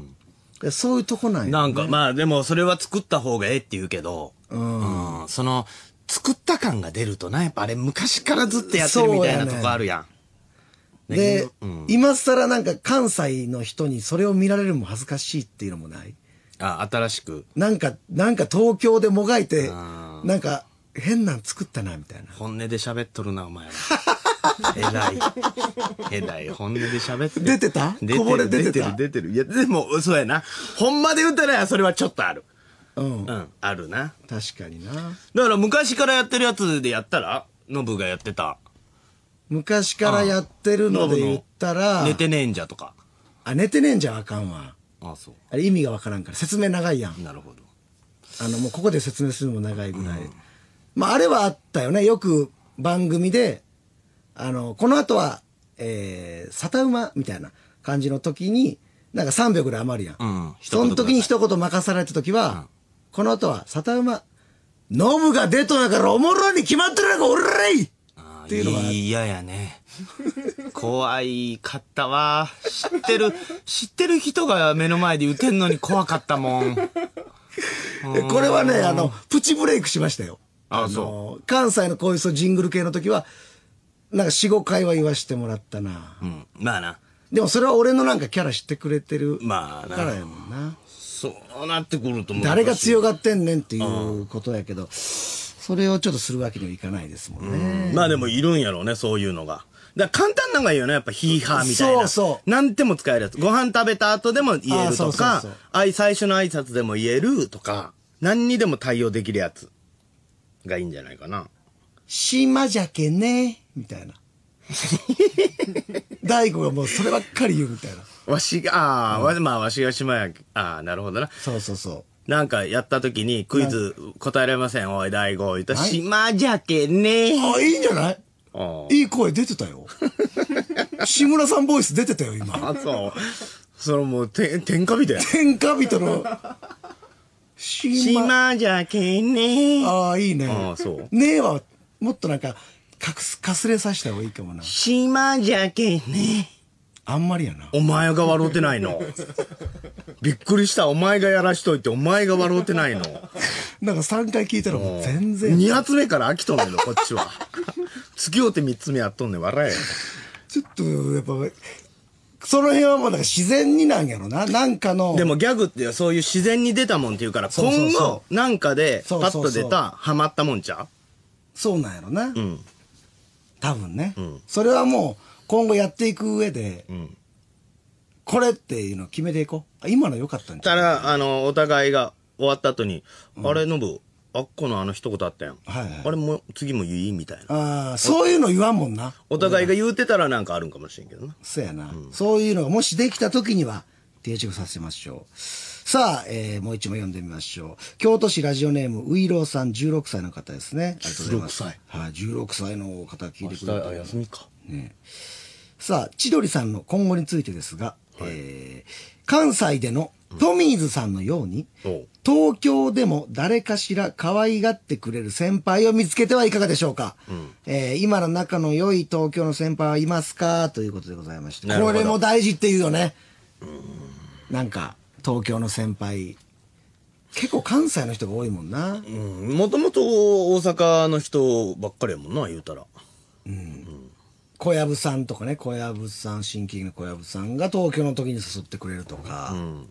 そういうとこなんや、ね、なんかまあでもそれは作った方がええって言うけど、うん、うん、その作った感が出るとなやっぱあれ昔からずっとやってるみたいなとこあるやんで、うん、今更なんか関西の人にそれを見られるも恥ずかしいっていうのもないあ、新しく。なんか、なんか東京でもがいて、なんか変なん作ったな、みたいな。本音で喋っとるな、お前は。ら い。らい。本音で喋って。出てた出てる出てる、出てる。いや、でも、そうやな。ほんまで言うたら、それはちょっとある。うん。うん。あるな。確かにな。だから昔からやってるやつでやったら、ノブがやってた。昔からやってるので言ったら、寝てねえんじゃとか。あ、寝てねえんじゃあかんわ。あそうあれ意味が分からんから説明長いやんなるほどあのもうここで説明するのも長いぐらい、うん、まああれはあったよねよく番組であのこの後はえー、サタウマみたいな感じの時になんか3秒ぐらい余るやん、うん、その時に一言任された時は、うん、この後はサタウマノブが出とやからおもろいに決まってるやんかおらいっていうの嫌やね。怖いかったわ。知ってる、知ってる人が目の前で打てんのに怖かったもん。これはね、あの、プチブレイクしましたよ。あそう関西のこういうジングル系の時は、なんか4、5回は言わしてもらったな。うん。まあな。でもそれは俺のなんかキャラ知ってくれてるからやもんな。まあ、なそうなってくると思う。誰が強がってんねんっていうことやけど。それをちょっとするわけにはいかないですもんね。んまあでもいるんやろうね、そういうのが。だ簡単なのがいいよね。やっぱヒーハーみたいな。そうそう。何でも使えるやつ。ご飯食べた後でも言えるとか、あい最初の挨拶でも言えるとか、何にでも対応できるやつがいいんじゃないかな。島じゃけね、みたいな。大悟がもうそればっかり言うみたいな。わしが、ああ、うん、まあわしが島や、ああ、なるほどな。そうそうそう。なんかやった時にクイズ答えられません、おい、大悟。言った島じゃけんね。あ、いいんじゃないあいい声出てたよ。志村さんボイス出てたよ、今。あ、そう。それもう、て天下人や。天下人の。島じゃけんね。ああ、いいね。あそうねえは、もっとなんか、かす、かすれさした方がいいかもな。島じゃけんね。あんまりやな。お前が笑うてないの。びっくりした。お前がやらしといて、お前が笑うてないの。なんか3回聞いたらもう全然。2発目から飽きとんねんの、こっちは。付き合うて3つ目やっとんねん、笑え。ちょっと、やっぱ、その辺はもうんか自然になんやろな。なんかの。でもギャグってそういう自然に出たもんっていうから、今後なんかでパッと出た、ハマったもんちゃうそうなんやろな。うん。多分ね。うん、それはもう、今後やっていく上で、うんこれっていうのを決めていこう。今の良かったんじゃただ、あの、お互いが終わった後に、あれ、ノブ、あっこのあの一言あったやん。はいはいあれも、次も言いみたいな。ああ、そういうの言わんもんな。お互いが言うてたらなんかあるんかもしれんけどな。そうやな、そういうのがもしできた時には定着させましょう。さあ、えーもう一問読んでみましょう。京都市ラジオネーム、ウイローさん、16歳の方ですね。ありがとうございます。16歳。はい、16歳の方聞いてくれてる。あ、休みか。ねさあ、千鳥さんの今後についてですが、はい、えー、関西でのトミーズさんのように、うん、東京でも誰かしら可愛がってくれる先輩を見つけてはいかがでしょうか、うん、えー、今の仲の良い東京の先輩はいますかということでございまして。これも大事っていうよね。んなんか、東京の先輩。結構関西の人が多いもんな。うん。もともと大阪の人ばっかりやもんな、言うたら。うん。小籔さんとかね、小籔さん、新喜劇の小籔さんが東京の時に誘ってくれるとか。うん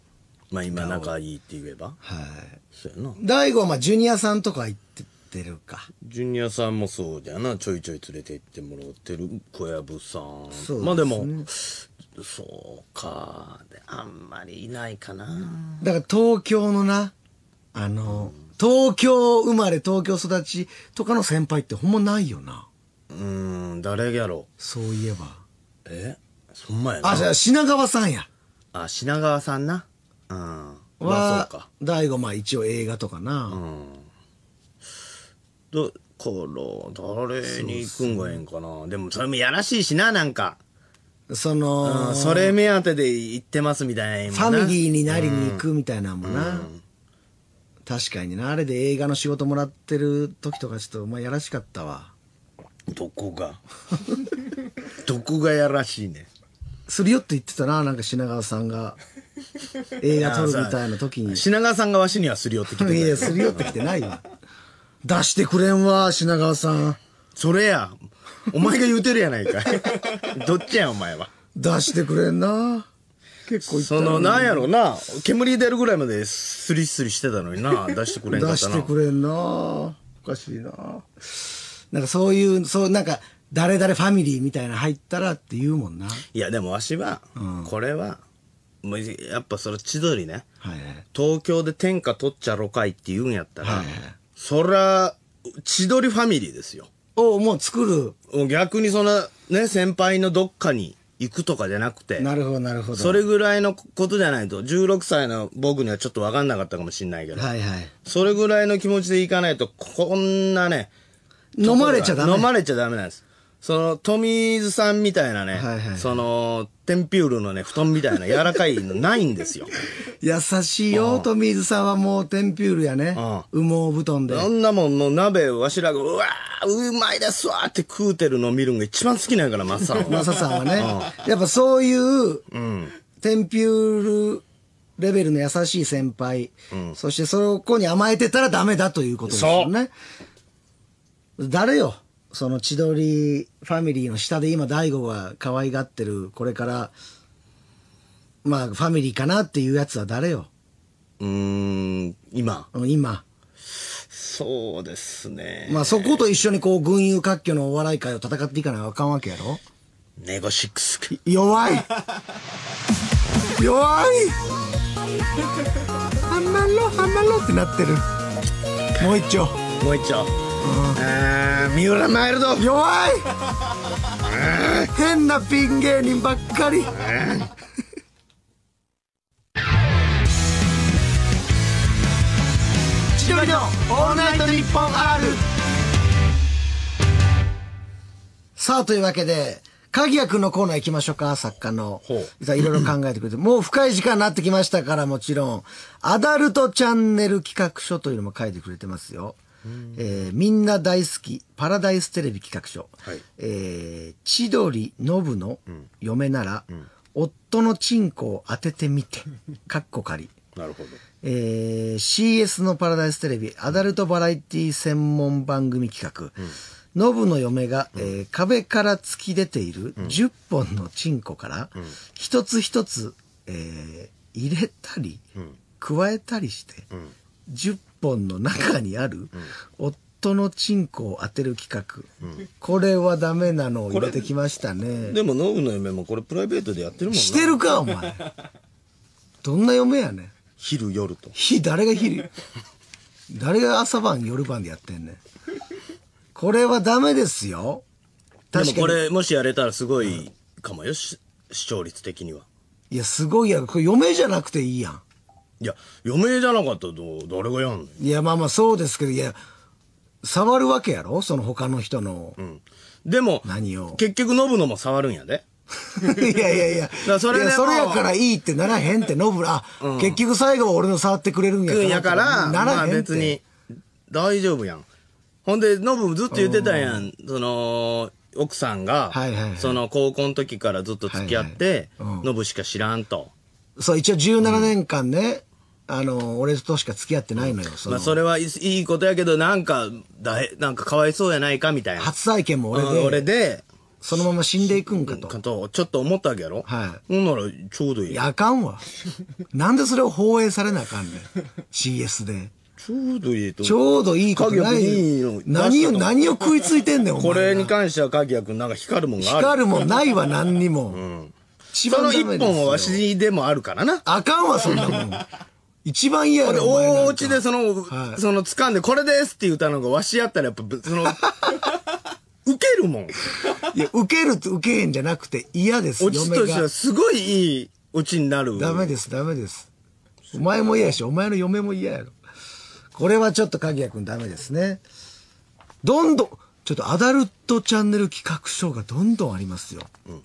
まあ今仲いいって言えば。はい。そうやな。大悟はまあジュニアさんとか行っててるか。ジュニアさんもそうじゃな。ちょいちょい連れて行ってもらってる小籔さん。そう、ね、まあでも、そうか。あんまりいないかな。だから東京のな、あの、うん、東京生まれ東京育ちとかの先輩ってほんまないよな。うん誰やろそういえばえそんまやなあじゃあ品川さんやあ品川さんなうんまあそうか大悟まあ一応映画とかなうんどから誰に行くんがええんかなでもそれもやらしいしななんかその、それ目当てで行ってますみたいなファミリーになりに行くみたいなもんな、うん、確かになあれで映画の仕事もらってる時とかちょっとお前やらしかったわどこが どこがやらしいねするよって言ってたななんか品川さんが映画撮るみたいな時に品川さんがわしにはすり寄ってきてな いやするよって来てないよ出してくれんわ品川さんそれやお前が言うてるやないか どっちやお前は出してくれんな結構いそのなんやろな煙出るぐらいまでスリスリしてたのにな出してくれんかったな出してくれんなおかしいななんかそういう、そう、なんか、誰々ファミリーみたいな入ったらって言うもんな。いや、でもわしは、これは、もうやっぱそれ千鳥ね、はい東京で天下取っちゃろかいって言うんやったら、はいはそら、千鳥ファミリーですよ。おもう作る。逆にその、ね、先輩のどっかに行くとかじゃなくて、なるほど、なるほど。それぐらいのことじゃないと、16歳の僕にはちょっと分かんなかったかもしれないけど、はいはい。それぐらいの気持ちで行かないと、こんなね、飲まれちゃダメ。飲まれちゃダメなんです。その、富津さんみたいなね、はいはい、その、テンピュールのね、布団みたいな柔らかいのないんですよ。優しいよ、富津さんはもうテンピュールやね。羽毛布団で。そんなもん、の鍋わしらが、うわー、うまいですわって食うてるのを見るんが一番好きなんやから、マサは。マサさんはね。やっぱそういう、うん、テンピュール、レベルの優しい先輩、うん、そしてそこに甘えてたらダメだということですよね。誰よその千鳥ファミリーの下で今大悟が可愛がってるこれからまあファミリーかなっていうやつは誰ようーん今今そうですねまあそこと一緒にこう群雄割拠のお笑い界を戦っていかないあかんわけやろネゴシックス弱い弱いハマろハマろってなってるもう一丁もう一丁三浦マイルド弱い変なピン芸人ばっかり千鳥のオールナイトニッポン R さあというわけで鍵谷くんのコーナー行きましょうか、作家の。いろいろ考えてくれて。もう深い時間になってきましたから、もちろん。アダルトチャンネル企画書というのも書いてくれてますよ。えー、みんな大好きパラダイステレビ企画書、はい、えー、千鳥ノブの嫁なら、うんうん、夫のチンコを当ててみて、かっこ仮。なるほど。えー、CS のパラダイステレビ、アダルトバラエティ専門番組企画、うん、ノブの嫁が、えー、壁から突き出ている10本のチンコから、一つ一つ、えー、入れたり、加えたりして、10本の中にある、夫のチンコを当てる企画、うん、これはダメなのを入れてきましたねでもノブの夢もこれプライベートでやってるもんなしてるかお前どんな嫁やねん昼夜と日誰が昼誰が朝晩夜晩でやってんねんこれはダメですよ確かにでもこれもしやれたらすごいかもよ、うん、視聴率的にはいやすごいやこれ嫁じゃなくていいやんいや、余命じゃなかったら誰がやんのいや、まあまあそうですけど、いや、触るわけやろその他の人の。うん。でも、何を。結局ノブのも触るんやで。いやいやいや。だそれでそれやからいいってならへんって、ノブら、うん、結局最後は俺の触ってくれるんやから。やから、ならへんって。まあ、別に、大丈夫やん。ほんで、ノブずっと言ってたやん。その、奥さんが、はいはいはい、その高校の時からずっと付き合って、はいはい、ノブしか知らんと。そう、一応17年間ね、あの、俺としか付き合ってないのよ。そのまあ、それはいいことやけど、なんか、だなんかかわいそうやないかみたいな。初体験も俺で。俺で、そのまま死んでいくんかと。かと、ちょっと思ったわけやろはい。ほんなら、ちょうどいい。や、かんわ。なんでそれを放映されなあかんねん。CS で。ちょうどいいと。ちょうどいいことない何を、何を食いついてんねん、これに関しては、鍵谷君、なんか光るもんがある。光るもんないわ、何にも。うん。一番その一本はわしでもあるからな。あかんわ、そんなもん。一番嫌やろ。俺、お家でその、はい、その、掴んで、これですって言ったのが、わしやったら、やっぱ、その、ウ ケるもん。いや、ウケるとウケへんじゃなくて嫌です。落ちとしてはすごいいい落ちになる。ダメです、ダメです。お前も嫌やし、お前の嫁も嫌やろ。これはちょっと鍵谷くんダメですね。どんどん、ちょっとアダルトチャンネル企画書がどんどんありますよ。うん、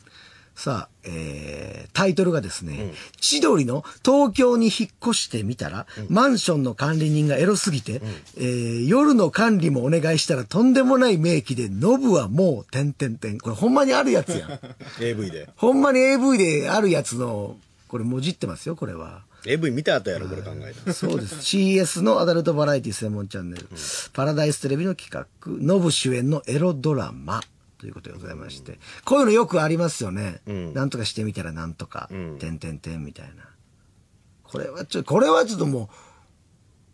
さあ、えー、タイトルがですね、うん、千鳥の東京に引っ越してみたら、うん、マンションの管理人がエロすぎて、うん、えー、夜の管理もお願いしたらとんでもない名機で、ノブはもう、てんてんてん。これほんまにあるやつやん。AV で。ほんまに AV であるやつの、これもじってますよ、これは。AV 見た後やろ、これ考えた。そうです。CS のアダルトバラエティ専門チャンネル、うん、パラダイステレビの企画、ノブ主演のエロドラマ。ということでございまして、こういうのよくありますよね、うん、なんとかしてみたらなんとか、てんてんてんみたいなこれはちょこれはちょっとも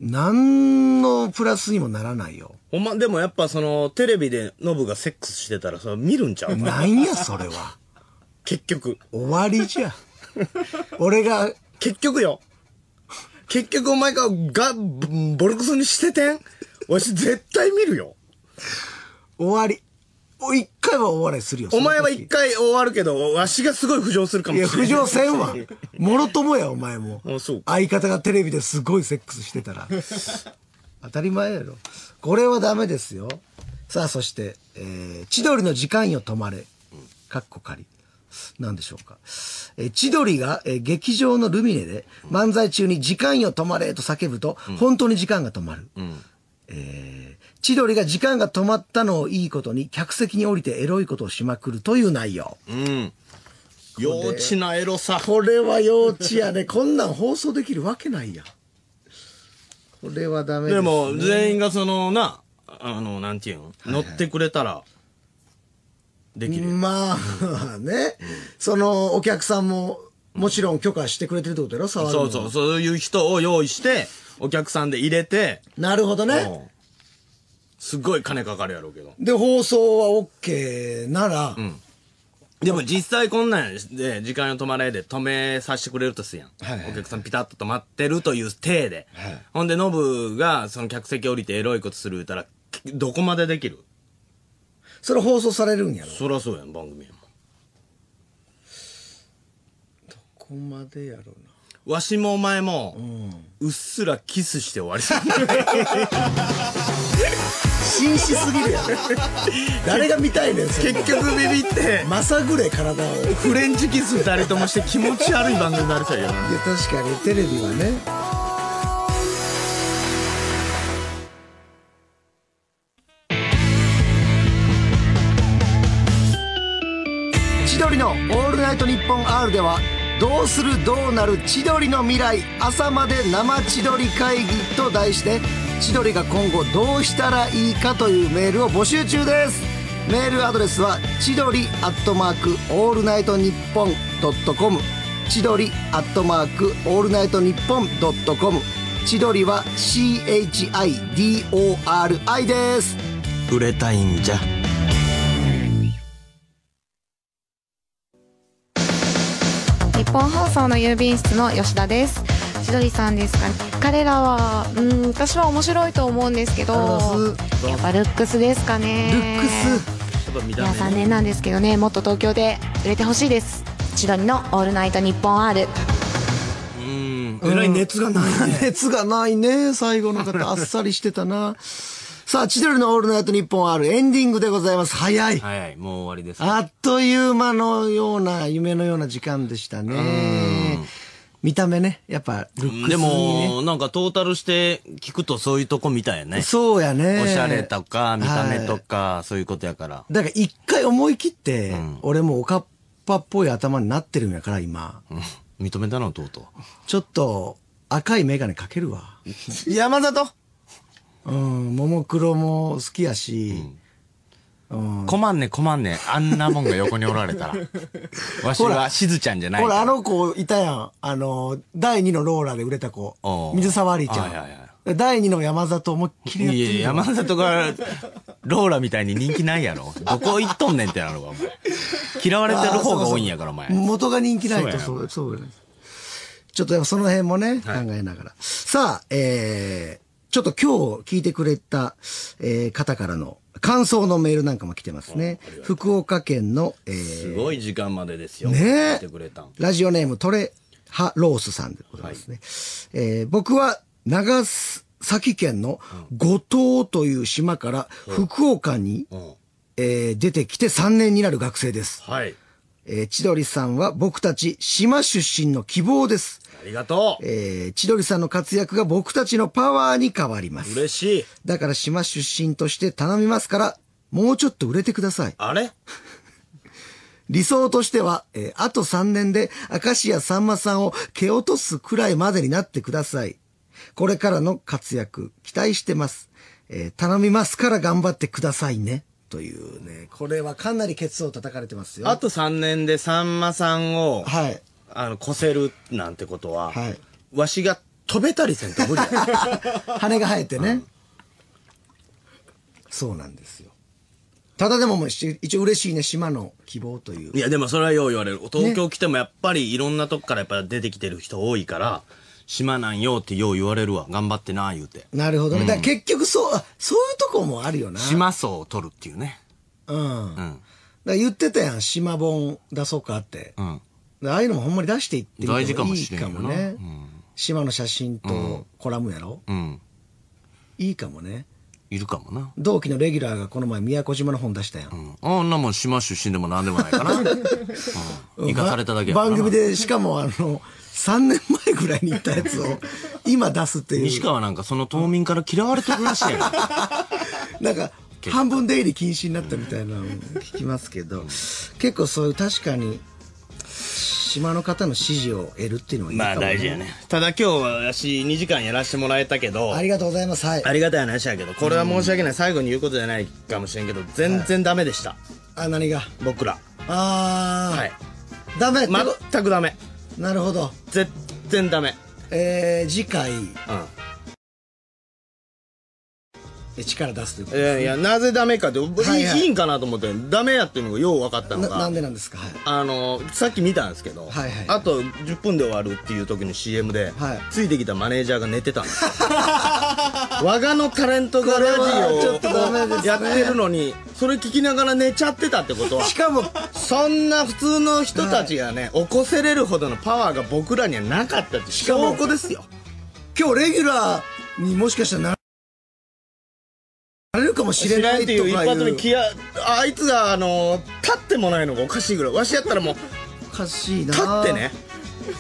う何のプラスにもならないよほんまでもやっぱそのテレビでノブがセックスしてたらそれ見るんちゃうなんやそれは 結局終わりじゃ俺が結局よ結局お前ががボルクスにしててんわし絶対見るよ終わり一回はお笑いするよ。お前は一回終わるけど、わしがすごい浮上するかもしれない。浮上せんわ。もろともや、お前も。あそう相方がテレビですごいセックスしてたら。当たり前やろ。これはダメですよ。さあ、そして、えー、千鳥の時間よ止まれ。かっこ仮。なんでしょうか。えー千鳥が、え劇場のルミネで漫才中に時間よ止まれと叫ぶと、本当に時間が止まる。えー千鳥が時間が止まったのをいいことに、客席に降りてエロいことをしまくるという内容。うん。幼稚なエロさ。これは幼稚やね。こんなん放送できるわけないやん。これはダメです、ね、でも、全員がその、な、あの、なんていうん、はいはい、乗ってくれたら、できる。まあ、ね、その、お客さんも、もちろん許可してくれてるってことやろ、触るそうそう、そういう人を用意して、お客さんで入れて。なるほどね。すっごい金かかるやろうけど。で、放送は OK なら、うん。でも実際こんなんで、時間を止まれで止めさせてくれるとすやん。はいお客さんピタッと止まってるという体で。はいほんで、ノブがその客席降りてエロいことする言うたら、どこまでできるそれ放送されるんやろ。そりゃそうやん、番組やもん。どこまでやろうな。わしもお前も、うっすらキスして終わりそ 紳士すぎるやん誰が見たいねん結局ビビってまさぐれ体をフレンチキス2人ともして気持ち悪い番組になるちゃうよ、いや確かにテレビはね千鳥の「オールナイトニッポン R」ではどうするどうなる千鳥の未来朝まで生千鳥会議と題して千鳥が今後どうしたらいいかというメールを募集中ですメールアドレスは千鳥アットマークオールナイトニッポンドットコム千鳥アットマークオールナイトニッポンドットコム千鳥は CHIDORI です売れたいんじゃ日本放送の郵便室の吉田です千鳥さんですかね彼らはうん私は面白いと思うんですけどやっぱルックスですかねルックスいや残念なんですけどねもっと東京で売れてほしいです千鳥の「オールナイトニッポン R」うんえらい熱がないね、熱がないね最後の方 あっさりしてたなさあ、千鳥のオールナイトニッポン R エンディングでございます。早い。早い。もう終わりです、ね、あっという間のような、夢のような時間でしたね。見た目ね、やっぱルックス、ね、でも、なんかトータルして聞くとそういうとこみたいやね。そうやね。おしゃれとか、見た目とか、はい、そういうことやから。だから一回思い切って、うん、俺もおかっぱっぽい頭になってるんやから、今。認めたの、とうとう。ちょっと、赤いメガネかけるわ。山里うん、ももクロも好きやし、うん困んね困んねあんなもんが横におられたら わしはしずちゃんじゃないほらあの子いたやんあの第2のローラーで売れた子水沢りちゃん、いやい、第2の山里思いっきりやっていやいや山里がローラみたいに人気ないやろどこ行っとんねんってなるわお前嫌われてる方が多いんやからお前 元が人気ないとそうそうそうちょっとその辺もね、はい、考えながらさあえー、ちょっと今日聞いてくれた、えー、方からの感想のメールなんかも来てますね。福岡県の、えー、すごい時間までですよ。ねラジオネームトレハロースさんでございますね。はい、えー、僕は長崎県の五島という島から福岡に、うんうん、えー、出てきて3年になる学生です。はい。えー、千鳥さんは僕たち島出身の希望です。ありがとう。えー、千鳥さんの活躍が僕たちのパワーに変わります。嬉しい。だから島出身として頼みますから、もうちょっと売れてください。あれ 理想としては、えー、あと3年で、明石家さんまさんを蹴落とすくらいまでになってください。これからの活躍、期待してます。えー、頼みますから頑張ってくださいね。というね、これはかなりケツを叩かれてますよ。あと3年でさんまさんを、はい。あの、こせるなんてことは、はい。わしが飛べたりせんと無理 羽が生えてね、うん、そうなんですよ。ただでももう一応嬉しいね、島の希望という。いや、でもそれはよう言われる。東京来てもやっぱりいろんなとこからやっぱ出てきてる人多いから、ね島なんよってよう言われるわ。頑張ってな、言うて。なるほどね。だから結局そう、そういうとこもあるよな。島層を取るっていうね。うん。うん。だ言ってたやん、島本出そうかって。うん。ああいうのもほんまに出していってみて大事かもしれないなね。うん島の写真とコラムやろ、うん。いいかもね。いるかもな。同期のレギュラーがこの前宮古島の本出したやん。うん。あんなもん島出身でもなんでもないかな。うん。生かされただけやから番組。でしかもあの3年前ぐらいに行ったやつを今出すっていう西川なんかその島民から嫌われてるらしいよ なんか半分出入り禁止になったみたいなのを聞きますけど、結構そういう確かに島の方の支持を得るっていうのはいいかも、ね、まあ大事やねただ今日は私2時間やらせてもらえたけどありがとうございますはいありがたい話やけどこれは申し訳ない最後に言うことじゃないかもしれんけど全然ダメでした、はい、あ何が僕らああはいダメ全くダメなるほど絶対ダメえー、次回、うん力出すということです、ね、いやいやなぜダメかって、はいはい、いいんかなと思ってダメやっていうのがよう分かったのがなんでなんですか、はい、あのさっき見たんですけど、はいはい、あと10分で終わるっていう時の CM で、はい、ついてきたマネージャーが寝てたんですよ我 がのタレントがラジオをやってるのにそれ聞きながら寝ちゃってたってことはしかもそんな普通の人たちがね、起こせれるほどのパワーが僕らにはなかったって証拠ですよ今日レギュラーにもしかしたらあれるかもしれないっていう一発目気合あいつがあの立ってもないのがおかしいぐらいわしやったらもうおかしいな立ってね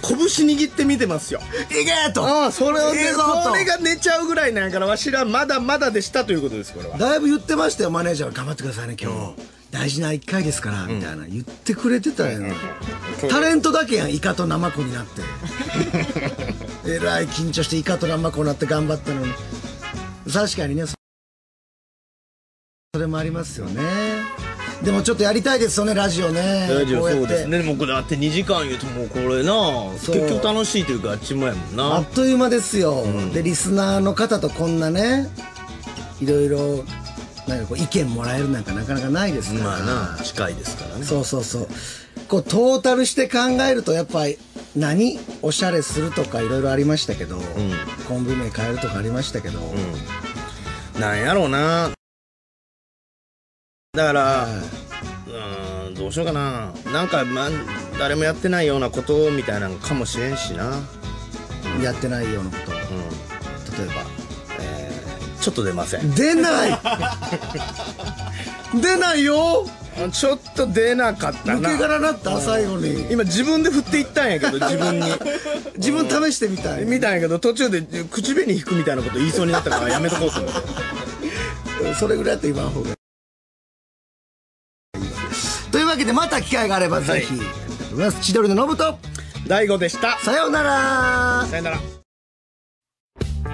拳握って見てますよいけとああそれをそれが寝ちゃうぐらいなんやからわしらまだまだでしたということですこれはだいぶ言ってましたよマネージャー頑張ってくださいね今日、大事な1回ですから、みたいな言ってくれてたよ、ねタレントだけやんイカとナマコになって えらい緊張してイカとナマコになって頑張ったのに確かにねそれもありますよねでもちょっとやりたいですよねラジオねラジオそうですねでもこれだって2時間言うともうこれな結局楽しいというかあっちもやもんなあっという間ですよ、うん、でリスナーの方とこんなねいろいろなんかこう意見もらえるなんかなかなかないですからまあな近いですからねそうそうそうこうトータルして考えるとやっぱり何おしゃれするとかいろいろありましたけど、うん、コンビ名変えるとかありましたけど、うん、なんやろうなだからうんどうしようかななんか、ま、誰もやってないようなことみたいなのかもしれんしな、やってないようなこと、うん、例えば、えー、ちょっと出ません出ない 出ないよちょっと出なかったな抜け殻なった最後に今自分で振っていったんやけど 自分に自分試してみたい、うん、みたんやけど途中で口紅引くみたいなこと言いそうになったからやめとこうと思ってそれぐらいやったら言わん方がけでまた機会があればぜひ、はい、千鳥のノブと大悟でしたさようならさようなら